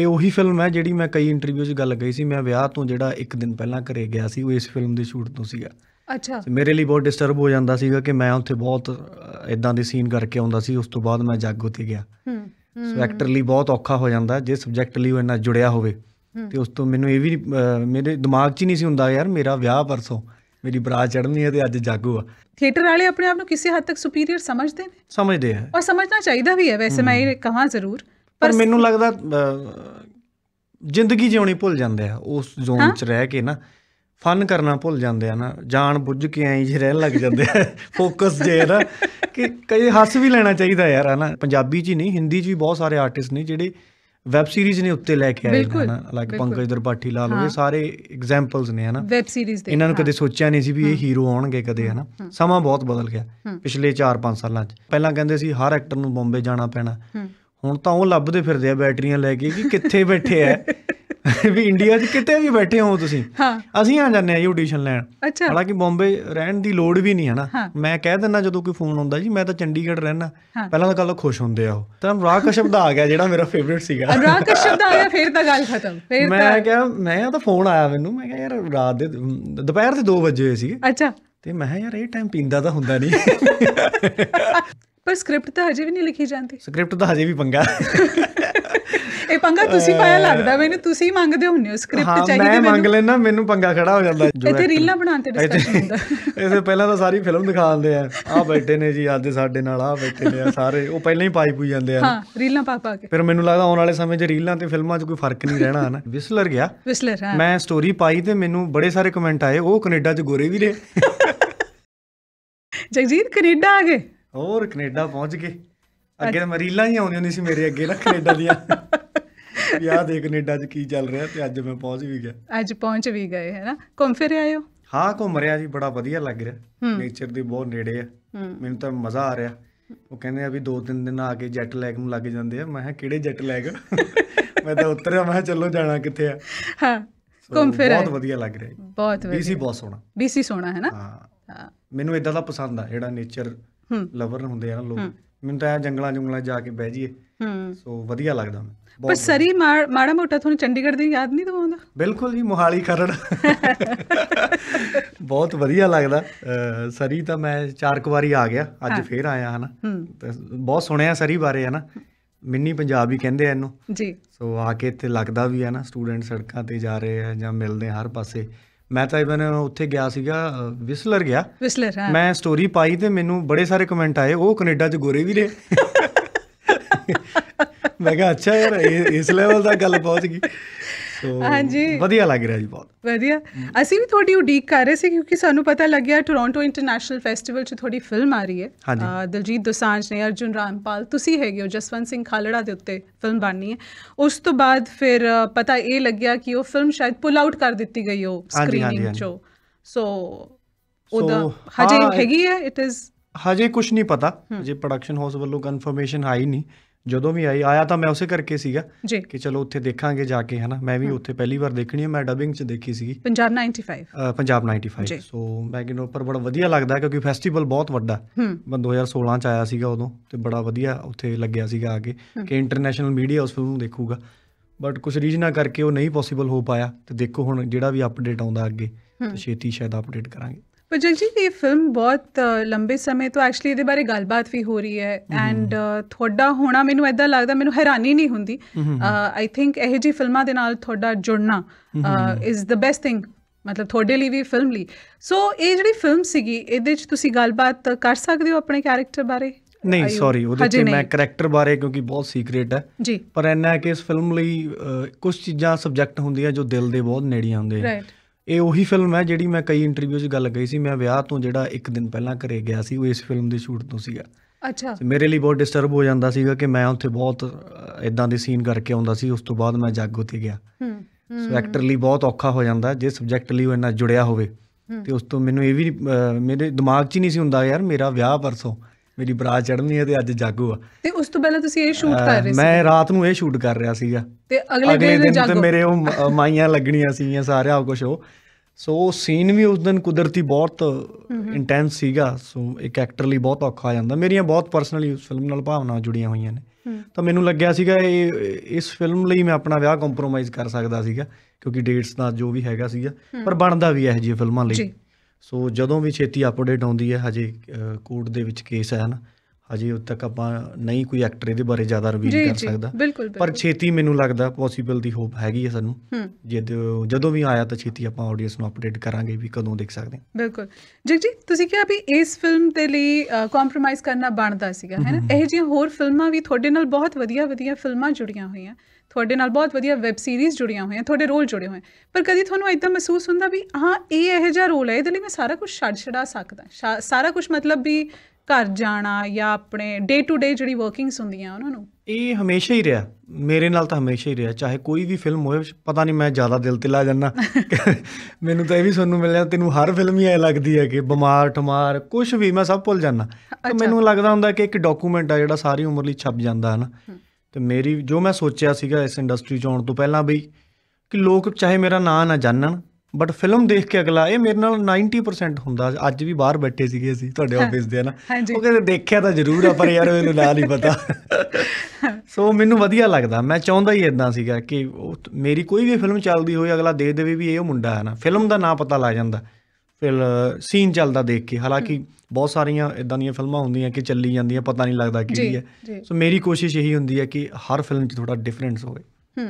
ਇਹ ਉਹੀ ਫਿਲਮ ਹੈ ਜਿਹੜੀ ਮੈਂ ਕਈ ਇੰਟਰਵਿਊ 'ਚ ਗੱਲ ਗਈ ਸੀ ਮੈਂ ਵਿਆਹ ਤੋਂ ਜਿਹੜਾ ਇੱਕ ਦਿਨ ਪਹਿਲਾਂ ਘਰੇ ਗਿਆ ਸੀ ਉਹ ਇਸ ਫਿਲਮ ਦੀ ਸ਼ੂਟ ਤੋਂ ਸੀਗਾ ਅੱਛਾ ਮੇਰੇ ਲਈ ਬਹੁਤ ਡਿਸਟਰਬ ਹੋ ਜਾਂਦਾ ਸੀਗਾ ਕਿ ਮੈਂ ਉੱਥੇ ਬਹੁਤ ਇਦਾਂ ਦੇ ਸੀਨ ਕਰਕੇ ਆਉਂਦਾ ਸੀ ਉਸ ਤੋਂ ਬਾਅਦ ਮੈਂ ਜਾਗ ਤੇ ਗਿਆ ਹੂੰ ਸੋ ਐਕਟਰ ਲਈ ਬਹੁਤ ਔਖਾ ਹੋ ਜਾਂਦਾ ਜੇ ਸਬਜੈਕਟ ਲਈ ਉਹ ਇੰਨਾ ਜੁੜਿਆ ਹੋਵੇ ਤੇ ਉਸ ਤੋਂ ਮੈਨੂੰ ਇਹ ਵੀ ਮੇਰੇ ਦਿਮਾਗ 'ਚ ਹੀ ਨਹੀਂ ਸੀ ਹੁੰਦਾ ਯਾਰ ਮੇਰਾ ਵਿਆਹ ਪਰਸੋਂ ਮੇਰੀ ਬਰਾਤ ਚੜ੍ਹਨੀ ਹੈ ਤੇ ਅੱਜ ਜਾਗੂ ਆ ਥੀਏਟਰ ਵਾਲੇ ਆਪਣੇ ਆਪ ਨੂੰ ਕਿਸੇ ਹੱਦ ਤੱਕ ਸੁਪੀਰੀਅਰ ਸਮਝਦੇ ਨੇ ਸਮਝਦੇ ਆ ਔਰ ਸਮਝਣਾ ਚਾਹੀਦਾ ਵੀ ਹੈ ਵੈਸੇ ਮੈਂ ਇਹ ਕਹਾਂ ਜ਼ਰੂਰ ਪਰ ਮੈਨੂੰ ਲੱਗਦਾ ਜ਼ਿੰਦਗੀ ਜਿਉਣੀ ਭੁੱਲ ਜਾਂਦੇ ਆ ਉਸ ਜ਼ੋਨ 'ਚ ਰਹਿ ਕੇ ਨਾ ਫਨ ਕਰਨਾ ਭੁੱਲ ਜਾਂਦੇ ਆ ਨਾ ਜਾਣ ਬੁੱਝ ਕੇ ਐਂ ਜਿਹਾ ਰਹਿਣ ਲੱਗ ਜਾਂਦੇ ਆ ਫੋਕਸ ਜੇ ਨਾ ਕਿ ਕਈ ਹੱਸ ਵੀ ਲੈਣਾ ਚਾਹੀਦਾ ਯਾਰ ਹਨਾ ਪੰਜਾਬੀ 'ਚ ਹੀ ਨਹੀਂ ਹਿੰਦੀ 'ਚ ਵੀ ਬਹੁਤ ਸਾਰੇ ਆਰਟਿਸਟ ਨੇ ਜਿਹੜੇ ਵੈਬ ਸੀਰੀਜ਼ ਨੇ ਉੱਤੇ ਲੈ ਕੇ ਆਏ ਹਨਾ ਲਾਈਕ ਪੰਕਜ ਦਰਪਾਠੀ ਲਾ ਲੋਗੇ ਸਾਰੇ ਐਗਜ਼ਾਮਪਲਸ ਨੇ ਹਨਾ ਵੈਬ ਸੀਰੀਜ਼ ਦੇ ਇਹਨਾਂ ਨੂੰ ਕਦੇ ਸੋਚਿਆ ਨਹੀਂ ਸੀ ਵੀ ਇਹ ਹੀਰੋ ਆਉਣਗੇ ਕਦੇ ਹਨਾ ਸਮਾਂ ਬਹੁਤ ਬਦਲ ਗਿਆ ਪਿਛਲੇ 4-5 ਸਾਲਾਂ 'ਚ ਪਹਿਲਾਂ ਕਹਿੰਦੇ ਸੀ ਹਰ ਐਕਟਰ ਨੂੰ ਬੰਬੇ ਜਾਣਾ ਪੈਣਾ ਹੁਣ ਤਾਂ ਉਹ ਲੱਭਦੇ ਫਿਰਦੇ ਆ ਬੈਟਰੀਆਂ ਲੈ ਕੇ ਕਿ ਕਿੱਥੇ ਬੈਠੇ ਆ ਵੀ ਇੰਡੀਆ 'ਚ ਕਿਤੇ ਵੀ ਬੈਠੇ ਹੋ ਤੁਸੀਂ ਹਾਂ ਅਸੀਂ ਆ ਜਾਂਦੇ ਆ ਜੀ ਆਡੀਸ਼ਨ ਲੈਣ ਹਾਲਾਂਕਿ ਬੰਬੇ ਰਹਿਣ ਦੀ ਲੋੜ ਵੀ ਨਹੀਂ ਹੈ ਨਾ ਮੈਂ ਕਹਿ ਦਿੰਦਾ ਜਦੋਂ ਕੋਈ ਫੋਨ ਆਉਂਦਾ ਜੀ ਮੈਂ ਤਾਂ ਚੰਡੀਗੜ੍ਹ ਰਹਿਣਾ ਪਹਿਲਾਂ ਤਾਂ ਗੱਲ ਖੁਸ਼ ਹੁੰਦੇ ਆ ਉਹ ਤਾਂ ਅਨੁਰਾਗ ਕਸ਼ਪ ਦਾ ਆ ਗਿਆ ਜਿਹੜਾ ਮੇਰਾ ਫੇਵਰਿਟ ਸੀਗਾ ਅਨੁਰਾਗ ਕਸ਼ਪ ਦਾ ਆ ਗਿਆ ਫੇਰ ਤਾਂ ਗੱਲ ਖਤਮ ਫੇਰ ਮੈਂ ਕਿਹਾ ਮੈਂ ਤਾਂ ਫੋਨ ਆਇਆ ਮੈਨੂੰ ਮੈਂ ਕਿਹਾ ਯਾਰ ਰਾਤ ਦੇ ਦੁਪਹਿਰ ਦੇ 2 ਵਜੇ ਹੋਏ ਸੀਗੇ ਅੱਛਾ ਤੇ ਮੈਂ ਕਿਹਾ ਯਾਰ ਇਹ ਟਾਈਮ ਪੀਂਦਾ ਤਾਂ ਹੁੰਦਾ ਨਹੀਂ ਪਰ ਸਕ੍ਰਿਪਟ ਤਾਂ ਹਜੇ ਵੀ ਨਹੀਂ ਲਿਖੀ ਜਾਂਦੀ ਸਕ੍ਰਿਪਟ ਤਾਂ ਹਜੇ ਵੀ ਪੰਗਾ ਇਹ ਪੰਗਾ ਤੁਸੀਂ ਪਾਇਆ ਲੱਗਦਾ ਮੈਨੂੰ ਤੁਸੀਂ ਮੰਗਦੇ ਹੁੰਨੇ ਹੋ ਸਕ੍ਰਿਪਟ ਚਾਹੀਦੀ ਮੈਨੂੰ ਮੈਂ ਮੰਗ ਲੈਣਾ ਮੈਨੂੰ ਪੰਗਾ ਖੜਾ ਹੋ ਜਾਂਦਾ ਇੱਥੇ ਰੀਲਾਂ ਬਣਾਉਣ ਤੇ ਡਿਸਕਸ਼ਨ ਹੁੰਦਾ ਇਸੇ ਪਹਿਲਾਂ ਤਾਂ ਸਾਰੀ ਫਿਲਮ ਦਿਖਾ ਦਿੰਦੇ ਆ ਆ ਬੈਠੇ ਨੇ ਜੀ ਅੱਜ ਸਾਡੇ ਨਾਲ ਆ ਬੈਠੇ ਨੇ ਸਾਰੇ ਉਹ ਪਹਿਲਾਂ ਹੀ ਪਾਈ ਪੂਈ ਜਾਂਦੇ ਆ ਹਾਂ ਰੀਲਾਂ ਪਾ ਪਾ ਕੇ ਫਿਰ ਮੈਨੂੰ ਲੱਗਦਾ ਆਉਣ ਵਾਲੇ ਸਮੇਂ 'ਚ ਰੀਲਾਂ ਤੇ ਫਿਲਮਾਂ 'ਚ ਕੋਈ ਫਰਕ ਨਹੀਂ ਰਹਿਣਾ ਹਨ ਵਿਸਲਰ ਗਿਆ ਵਿਸਲਰ ਹਾਂ ਮੈਂ ਸਟੋਰੀ ਪਾਈ ਤੇ ਮੈਨੂੰ ਬੜੇ ਸਾਰੇ ਕਮੈਂਟ ਆਏ ਉਹ ਕੈਨੇਡਾ 'ਚ ਗੋਰੇ ਵੀ ਨੇ ਜਗਜੀਤ ਕੈਨੇਡਾ ਆ ਗਏ ਹੋਰ ਕੈਨੇਡਾ ਪਹੁੰਚ ਗਏ ਅੱਗੇ ਤਾਂ ਮਰੀਲਾਂ ਹੀ ਆਉਂਦੀਆਂ ਹੁੰਦੀ ਸੀ ਮੇਰੇ ਅੱਗੇ ਨਾ ਕੈਨੇਡਾ ਦੀਆਂ ਯਾਰ ਦੇ ਕੈਨੇਡਾ 'ਚ ਕੀ ਚੱਲ ਰਿਹਾ ਤੇ ਅੱਜ ਮੈਂ ਪਹੁੰਚ ਵੀ ਗਿਆ ਅੱਜ ਪਹੁੰਚ ਵੀ ਗਏ ਹੈ ਨਾ ਘੁੰਮ ਫਿਰ ਆਇਓ ਹਾਂ ਘੁੰਮ ਰਿਹਾ ਜੀ ਬੜਾ ਵਧੀਆ ਲੱਗ ਰਿਹਾ ਨੇਚਰ ਦੇ ਬਹੁਤ ਨੇੜੇ ਆ ਮੈਨੂੰ ਤਾਂ ਮਜ਼ਾ ਆ ਰਿਹਾ ਉਹ ਕਹਿੰਦੇ ਆ ਵੀ ਦੋ ਤਿੰਨ ਦਿਨ ਆ ਕੇ ਜੈਟ ਲੈਗ ਨੂੰ ਲੱਗ ਜਾਂਦੇ ਆ ਮੈਂ ਕਿਹਾ ਕਿਹੜੇ ਜੈਟ ਲੈਗ ਮੈਂ ਤਾਂ ਉਤਰਿਆ ਮੈਂ ਚੱਲੋ ਜਾਣਾ ਕਿੱਥੇ ਆ ਹਾਂ ਘੁੰਮ ਫਿਰ ਬਹੁਤ ਵਧੀਆ ਲੱਗ ਰਿਹਾ ਬਹੁਤ ਵਧੀਆ ਬੀਸੀ ਬਹੁਤ ਸੋਹਣਾ ਬੀਸੀ ਸੋਹਣਾ ਹੈ ਨਾ ਹਾਂ ਮੈਨੂੰ ਇਦਾਂ ਦਾ ਪਸੰਦ ਆ ਜਿਹੜਾ ਨੇਚਰ ਲਵਰ ਹੁੰਦੇ ਆ ਨਾ ਲੋਕ ਮੈਨੂੰ ਤਾਂ ਜੰਗਲਾਂ ਜੰਗਲਾਂ ਜਾ ਕੇ ਬਹਿ ਜੀਏ ਹੂੰ ਸੋ ਵਧੀਆ ਲੱਗਦਾ ਮੈਂ ਪਰ ਸਰੀ ਮਾੜਾ ਮੋਟਾ ਤੁਹਾਨੂੰ ਚੰਡੀਗੜ੍ਹ ਦੀ ਯਾਦ ਨਹੀਂ ਦਵਾਉਂਦਾ ਬਿਲਕੁਲ ਜੀ ਮੋਹਾਲੀ ਖਰੜ ਬਹੁਤ ਵਧੀਆ ਲੱਗਦਾ ਸਰੀ ਤਾਂ ਮੈਂ ਚਾਰ ਕੁ ਵਾਰੀ ਆ ਗਿਆ ਅੱਜ ਫੇਰ ਆਇਆ ਹਨਾ ਬਹੁਤ ਸੁਣਿਆ ਸਰੀ ਬਾਰੇ ਹਨਾ ਮਿੰਨੀ ਪੰਜਾਬ ਹੀ ਕਹਿੰਦੇ ਆ ਇਹਨੂੰ ਜੀ ਸੋ ਆ ਕੇ ਇੱਥੇ ਲੱਗਦਾ ਵੀ ਹੈ ਨਾ ਸਟੂਡੈਂਟ ਸੜਕਾਂ ਤੇ ਜਾ ਰਹੇ ਆ ਜਾਂ ਮਿਲਦੇ ਹਰ ਪਾਸੇ ਮੈਂ ਤਾਂ ਇਵਨ ਉੱਥੇ ਗਿਆ ਸੀਗਾ ਵਿਸਲਰ ਗਿਆ ਵਿਸਲਰ ਹਾਂ ਮੈਂ ਸਟੋਰੀ ਪਾਈ ਤੇ ਮੈਨੂੰ ਬੜੇ ਸਾਰੇ ਕਮੈਂਟ ਆਏ ਉਹ ਕੈਨੇਡਾ 'ਚ ਗੋਰੇ ਵੀ ਨੇ ਮੈਂ ਕਿਹਾ ਅੱਛਾ ਯਾਰ ਇਸ ਲੈਵਲ ਦਾ ਗੱਲ ਪਹੁੰਚ ਗਈ ਹਾਂਜੀ ਵਧੀਆ ਲੱਗ ਰਿਹਾ ਜੀ ਬਹੁਤ ਵਧੀਆ ਅਸੀਂ ਵੀ ਥੋੜੀ ਉਡੀਕ ਕਰ ਰਹੇ ਸੀ ਕਿਉਂਕਿ ਸਾਨੂੰ ਪਤਾ ਲੱਗਿਆ ਟੋਰਾਂਟੋ ਇੰਟਰਨੈਸ਼ਨਲ ਫੈਸਟੀਵਲ 'ਚ ਥੋੜੀ ਫਿਲਮ ਆ ਰਹੀ ਹੈ ਦਲਜੀਤ ਦੋਸਾਂਝ ਨੇ ਅਰਜੁਨ ਰਾਮਪਾਲ ਤੁਸੀਂ ਹੈਗੇ ਹੋ ਜਸਵੰਤ ਸਿੰਘ ਖਾਲੜਾ ਦੇ ਉੱਤੇ ਫਿਲਮ ਬਣਨੀ ਹੈ ਉਸ ਤੋਂ ਬਾਅਦ ਫਿਰ ਪਤਾ ਇਹ ਲੱਗਿਆ ਕਿ ਉਹ ਫਿਲਮ ਸ਼ਾਇਦ ਪੁਲ ਆਊਟ ਕਰ ਦਿੱਤੀ ਗਈ ਉਹ ਸਕਰੀਨਿੰਗ 'ਚੋਂ ਸੋ ਉਹਦਾ ਹਜੇ ਹੈਗੀ ਹੈ ਇਟ ਇਜ਼ ਹਜੇ ਕੁਝ ਨਹੀਂ ਪਤਾ ਜੇ ਪ੍ਰੋਡਕਸ਼ਨ ਹਾਊਸ ਵੱਲੋਂ ਕਨਫਰਮੇਸ਼ਨ ਆਈ ਨਹੀਂ ਜਦੋਂ ਵੀ ਆਈ ਆਇਆ ਤਾਂ ਮੈਂ ਉਸੇ ਕਰਕੇ ਸੀਗਾ ਕਿ ਚਲੋ ਉੱਥੇ ਦੇਖਾਂਗੇ ਜਾ ਕੇ ਹਨਾ ਮੈਂ ਵੀ ਉੱਥੇ ਪਹਿਲੀ ਵਾਰ ਦੇਖਣੀ ਹੈ ਮੈਂ ਡਬਿੰਗ 'ਚ ਦੇਖੀ ਸੀਗੀ ਪੰਜਾਬ 95 ਪੰਜਾਬ 95 ਸੋ ਮੈਂ ਕਿਨੋ ਪਰ ਬੜਾ ਵਧੀਆ ਲੱਗਦਾ ਕਿਉਂਕਿ ਫੈਸਟੀਵਲ ਬਹੁਤ ਵੱਡਾ ਮੈਂ 2016 'ਚ ਆਇਆ ਸੀਗਾ ਉਦੋਂ ਤੇ ਬੜਾ ਵਧੀਆ ਉੱਥੇ ਲੱਗਿਆ ਸੀਗਾ ਆ ਕੇ ਕਿ ਇੰਟਰਨੈਸ਼ਨਲ ਮੀਡੀਆ ਉਸ ਫਿਲਮ ਨੂੰ ਦੇਖੂਗਾ ਬਟ ਕੁਝ ਰੀਜਨਾਂ ਕਰਕੇ ਉਹ ਨਹੀਂ ਪੋਸੀਬਲ ਹੋ ਪਾਇਆ ਤੇ ਦੇਖੋ ਹੁਣ ਜਿਹੜਾ ਵੀ ਅਪਡੇਟ ਆਉਂਦਾ ਅੱਗੇ ਤੇ ਛੇਤੀ ਸ਼ਾਇਦ ਅਪਡੇਟ ਕਰਾਂਗੇ ਪਜਲ ਜੀ ਇਹ ਫਿਲਮ ਬਹੁਤ ਲੰਬੇ ਸਮੇਂ ਤੋਂ ਐਕਚੁਅਲੀ ਇਹਦੇ ਬਾਰੇ ਗੱਲਬਾਤ ਵੀ ਹੋ ਰਹੀ ਹੈ ਐਂਡ ਤੁਹਾਡਾ ਹੋਣਾ ਮੈਨੂੰ ਐਦਾਂ ਲੱਗਦਾ ਮੈਨੂੰ ਹੈਰਾਨੀ ਨਹੀਂ ਹੁੰਦੀ ਆਈ ਥਿੰਕ ਇਹ ਜੀ ਫਿਲਮਾਂ ਦੇ ਨਾਲ ਤੁਹਾਡਾ ਜੁੜਨਾ ਇਜ਼ ਦ ਬੈਸਟ ਥਿੰਗ ਮਤਲਬ ਤੁਹਾਡੇ ਲਈ ਵੀ ਫਿਲਮ ਲਈ ਸੋ ਇਹ ਜਿਹੜੀ ਫਿਲਮ ਸੀਗੀ ਇਹਦੇ ਚ ਤੁਸੀਂ ਗੱਲਬਾਤ ਕਰ ਸਕਦੇ ਹੋ ਆਪਣੇ ਕੈਰੈਕਟਰ ਬਾਰੇ ਨਹੀਂ ਸੌਰੀ ਉਹਦੇ ਤੇ ਮੈਂ ਕੈਰੈਕਟਰ ਬਾਰੇ ਕਿਉਂਕਿ ਬਹੁਤ ਸੀਕ੍ਰੀਟ ਹੈ ਪਰ ਐਨਾ ਕਿ ਇਸ ਫਿਲਮ ਲਈ ਕੁਝ ਚੀਜ਼ਾਂ ਸਬਜੈਕਟ ਹੁੰਦੀਆਂ ਜੋ ਦਿਲ ਦੇ ਬਹੁਤ ਨੇੜੀਆਂ ਹੁੰਦੇ ਇਹ ਉਹੀ ਫਿਲਮ ਹੈ ਜਿਹੜੀ ਮੈਂ ਕਈ ਇੰਟਰਵਿਊ 'ਚ ਗੱਲ ਗਈ ਸੀ ਮੈਂ ਵਿਆਹ ਤੋਂ ਜਿਹੜਾ ਇੱਕ ਦਿਨ ਪਹਿਲਾਂ ਘਰੇ ਗਿਆ ਸੀ ਉਹ ਇਸ ਫਿਲਮ ਦੇ ਸ਼ੂਟ ਤੋਂ ਸੀਗਾ ਅੱਛਾ ਮੇਰੇ ਲਈ ਬਹੁਤ ਡਿਸਟਰਬ ਹੋ ਜਾਂਦਾ ਸੀਗਾ ਕਿ ਮੈਂ ਉੱਥੇ ਬਹੁਤ ਇਦਾਂ ਦੇ ਸੀਨ ਕਰਕੇ ਆਉਂਦਾ ਸੀ ਉਸ ਤੋਂ ਬਾਅਦ ਮੈਂ ਜਾਗ ਤੇ ਗਿਆ ਹੂੰ ਸੋ ਐਕਟਰ ਲਈ ਬਹੁਤ ਔਖਾ ਹੋ ਜਾਂਦਾ ਜੇ ਸਬਜੈਕਟ ਲਈ ਉਹ ਇੰਨਾ ਜੁੜਿਆ ਹੋਵੇ ਤੇ ਉਸ ਤੋਂ ਮੈਨੂੰ ਇਹ ਵੀ ਮੇਰੇ ਦਿਮਾਗ 'ਚ ਹੀ ਨਹੀਂ ਸੀ ਹੁੰਦਾ ਯਾਰ ਮੇਰਾ ਵਿਆਹ ਪਰਸੋਂ ਮੇਰੀ ਬਰਾ ਚੜਨੀ ਹੈ ਤੇ ਅੱਜ ਜਾਗੋ ਆ ਤੇ ਉਸ ਤੋਂ ਪਹਿਲਾਂ ਤੁਸੀਂ ਇਹ ਸ਼ੂਟ ਕਰ ਰਹੇ ਸੀ ਮੈਂ ਰਾਤ ਨੂੰ ਇਹ ਸ਼ੂਟ ਕਰ ਰਿਹਾ ਸੀਗਾ ਤੇ ਅਗਲੇ ਦਿਨ ਜਾਗੋ ਤੇ ਮੇਰੇ ਉਹ ਮਾਈਆਂ ਲੱਗਣੀਆਂ ਸੀਗੀਆਂ ਸਾਰਾ ਕੁਝ ਉਹ ਸੋ ਸੀਨ ਵੀ ਉਸ ਦਿਨ ਕੁਦਰਤੀ ਬਹੁਤ ਇੰਟੈਂਸ ਸੀਗਾ ਸੋ ਇੱਕ ਐਕਟਰ ਲਈ ਬਹੁਤ ਔਖਾ ਆ ਜਾਂਦਾ ਮੇਰੀਆਂ ਬਹੁਤ ਪਰਸਨਲੀ ਉਸ ਫਿਲਮ ਨਾਲ ਭਾਵਨਾਵਾਂ ਜੁੜੀਆਂ ਹੋਈਆਂ ਨੇ ਤਾਂ ਮੈਨੂੰ ਲੱਗਿਆ ਸੀਗਾ ਇਹ ਇਸ ਫਿਲਮ ਲਈ ਮੈਂ ਆਪਣਾ ਵਿਆਹ ਕੰਪਰੋਮਾਈਜ਼ ਕਰ ਸਕਦਾ ਸੀਗਾ ਕਿਉਂਕਿ ਡੇਟਸ ਦਾ ਜੋ ਵੀ ਹੈਗਾ ਸੀਗਾ ਪਰ ਬਣਦਾ ਵੀ ਇਹ ਜੀ ਫਿਲਮਾਂ ਲਈ ਜੀ ਸੋ ਜਦੋਂ ਵੀ ਛੇਤੀ ਅਪਡੇਟ ਆਉਂਦੀ ਹੈ ਹਜੇ ਕੋਰਟ ਦੇ ਵਿੱਚ ਕੇਸ ਹੈ ਨਾ ਹਜੇ ਉਦ ਤੱਕ ਆਪਾਂ ਨਹੀਂ ਕੋਈ ਐਕਟਰ ਇਹਦੇ ਬਾਰੇ ਜ਼ਿਆਦਾ ਰਿਵੀਲ ਕਰ ਸਕਦਾ ਪਰ ਛੇਤੀ ਮੈਨੂੰ ਲੱਗਦਾ ਪੋਸੀਬਲ ਦੀ ਹੋਪ ਹੈਗੀ ਹੈ ਸਾਨੂੰ ਜਦੋਂ ਜਦੋਂ ਵੀ ਆਇਆ ਤਾਂ ਛੇਤੀ ਆਪਾਂ ਆਡੀਅנס ਨੂੰ ਅਪਡੇਟ ਕਰਾਂਗੇ ਵੀ ਕਦੋਂ ਦੇਖ ਸਕਦੇ ਹਾਂ ਬਿਲਕੁਲ ਜੀ ਜੀ ਤੁਸੀਂ ਕਿਹਾ ਵੀ ਇਸ ਫਿਲਮ ਦੇ ਲਈ ਕੰਪਰੋਮਾਈਜ਼ ਕਰਨਾ ਬਣਦਾ ਸੀਗਾ ਹੈਨਾ ਇਹ ਜਿਹੇ ਹੋਰ ਫਿਲਮਾਂ ਵੀ ਤੁਹਾਡੇ ਨਾਲ ਬਹੁਤ ਵਧੀਆ ਵਧੀਆ ਫਿਲਮਾਂ ਜੁੜੀਆਂ ਹੋਈਆਂ ਤੁਹਾਡੇ ਨਾਲ ਬਹੁਤ ਵਧੀਆ ਵੈਬ ਸੀਰੀਜ਼ ਜੁੜੀਆਂ ਹੋਈਆਂ ਤੁਹਾਡੇ ਰੋਲ ਜੁੜੇ ਹੋਏ ਪਰ ਕਦੀ ਤੁਹਾਨੂੰ ਇਦਾਂ ਮਹਿਸੂਸ ਹੁੰਦਾ ਵੀ ਹਾਂ ਇਹ ਇਹ ਜਿਹਾ ਰੋਲ ਹੈ ਇਹਦੇ ਲਈ ਮੈਂ ਸਾਰਾ ਕੁਝ ਛੱਡ ਛੜਾ ਸਕਦਾ ਸਾਰਾ ਕੁਝ ਮਤਲਬ ਵੀ ਘਰ ਜਾਣਾ ਜਾਂ ਆਪਣੇ ਡੇ ਟੂ ਡੇ ਜਿਹੜੀ ਵਰਕਿੰਗਸ ਹੁੰਦੀਆਂ ਉਹਨਾਂ ਨੂੰ ਇਹ ਹਮੇਸ਼ਾ ਹੀ ਰਿਹਾ ਮੇਰੇ ਨਾਲ ਤਾਂ ਹਮੇਸ਼ਾ ਹੀ ਰਿਹਾ ਚਾਹੇ ਕੋਈ ਵੀ ਫਿਲਮ ਹੋਵੇ ਪਤਾ ਨਹੀਂ ਮੈਂ ਜ਼ਿਆਦਾ ਦਿਲ ਤੇ ਲਾ ਜਾਂਦਾ ਮੈਨੂੰ ਤਾਂ ਇਹ ਵੀ ਸਾਨੂੰ ਮਿਲਿਆ ਤੈਨੂੰ ਹਰ ਫਿਲਮ ਹੀ ਐ ਲੱਗਦੀ ਹੈ ਕਿ ਬਿਮਾਰ ਠਮਾਰ ਕੁਝ ਵੀ ਮੈਂ ਸਭ ਭੁੱਲ ਜਾਂਦਾ ਮੈਨੂੰ ਲੱਗਦਾ ਹੁੰਦਾ ਕਿ ਇੱਕ ਡਾਕੂਮੈਂਟ ਆ ਜਿਹੜਾ ਸਾਰੀ ਉਮਰ ਲਈ ਛੱਪ ਜਾਂਦਾ ਹੈ ਨਾ ਤੇ ਮੇਰੀ ਜੋ ਮੈਂ ਸੋਚਿਆ ਸੀਗਾ ਇਸ ਇੰਡਸਟਰੀ 'ਚ ਆਉਣ ਤੋਂ ਪਹਿਲਾਂ ਬਈ ਕਿ ਲੋਕ ਚਾਹੇ ਮੇਰਾ ਨਾਂ ਨਾ ਜਾਣਨ ਬਟ ਫਿਲਮ ਦੇਖ ਕੇ ਅਗਲਾ ਇਹ ਮੇਰੇ ਨਾਲ 90% ਹੁੰਦਾ ਅੱਜ ਵੀ ਬਾਹਰ ਬੈਠੇ ਸੀਗੇ ਅਸੀਂ ਤੁਹਾਡੇ ਆਫਿਸ ਦੇ ਨਾ ਉਹ ਕਹਿੰਦੇ ਦੇਖਿਆ ਤਾਂ ਜ਼ਰੂਰ ਆ ਪਰ ਯਾਰ ਮੈਨੂੰ ਨਾਂ ਨਹੀਂ ਪਤਾ ਸੋ ਮੈਨੂੰ ਵਧੀਆ ਲੱਗਦਾ ਮੈਂ ਚਾਹੁੰਦਾ ਹੀ ਇਦਾਂ ਸੀਗਾ ਕਿ ਮੇਰੀ ਕੋਈ ਵੀ ਫਿਲਮ ਚੱਲਦੀ ਹੋਈ ਅਗਲਾ ਦੇਖ ਦੇਵੇ ਵੀ ਇਹ ਉਹ ਮੁੰਡਾ ਹੈ ਨਾ ਫਿਲਮ ਦਾ ਨਾਂ ਪਤਾ ਲੱਗ ਜਾਂਦਾ ਫਿਰ ਸੀਨ ਚੱਲਦਾ ਦੇਖ ਕੇ ਹਾਲਾਂਕਿ ਬਹੁਤ ਸਾਰੀਆਂ ਇਦਾਂ ਦੀਆਂ ਫਿਲਮਾਂ ਹੁੰਦੀਆਂ ਕਿ ਚੱਲੀ ਜਾਂਦੀਆਂ ਪਤਾ ਨਹੀਂ ਲੱਗਦਾ ਕੀ ਹੈ ਸੋ ਮੇਰੀ ਕੋਸ਼ਿਸ਼ ਇਹੀ ਹੁੰਦੀ ਹੈ ਕਿ ਹਰ ਫਿਲਮ 'ਚ ਥੋੜਾ ਡਿਫਰੈਂਸ ਹੋਵੇ ਹੂੰ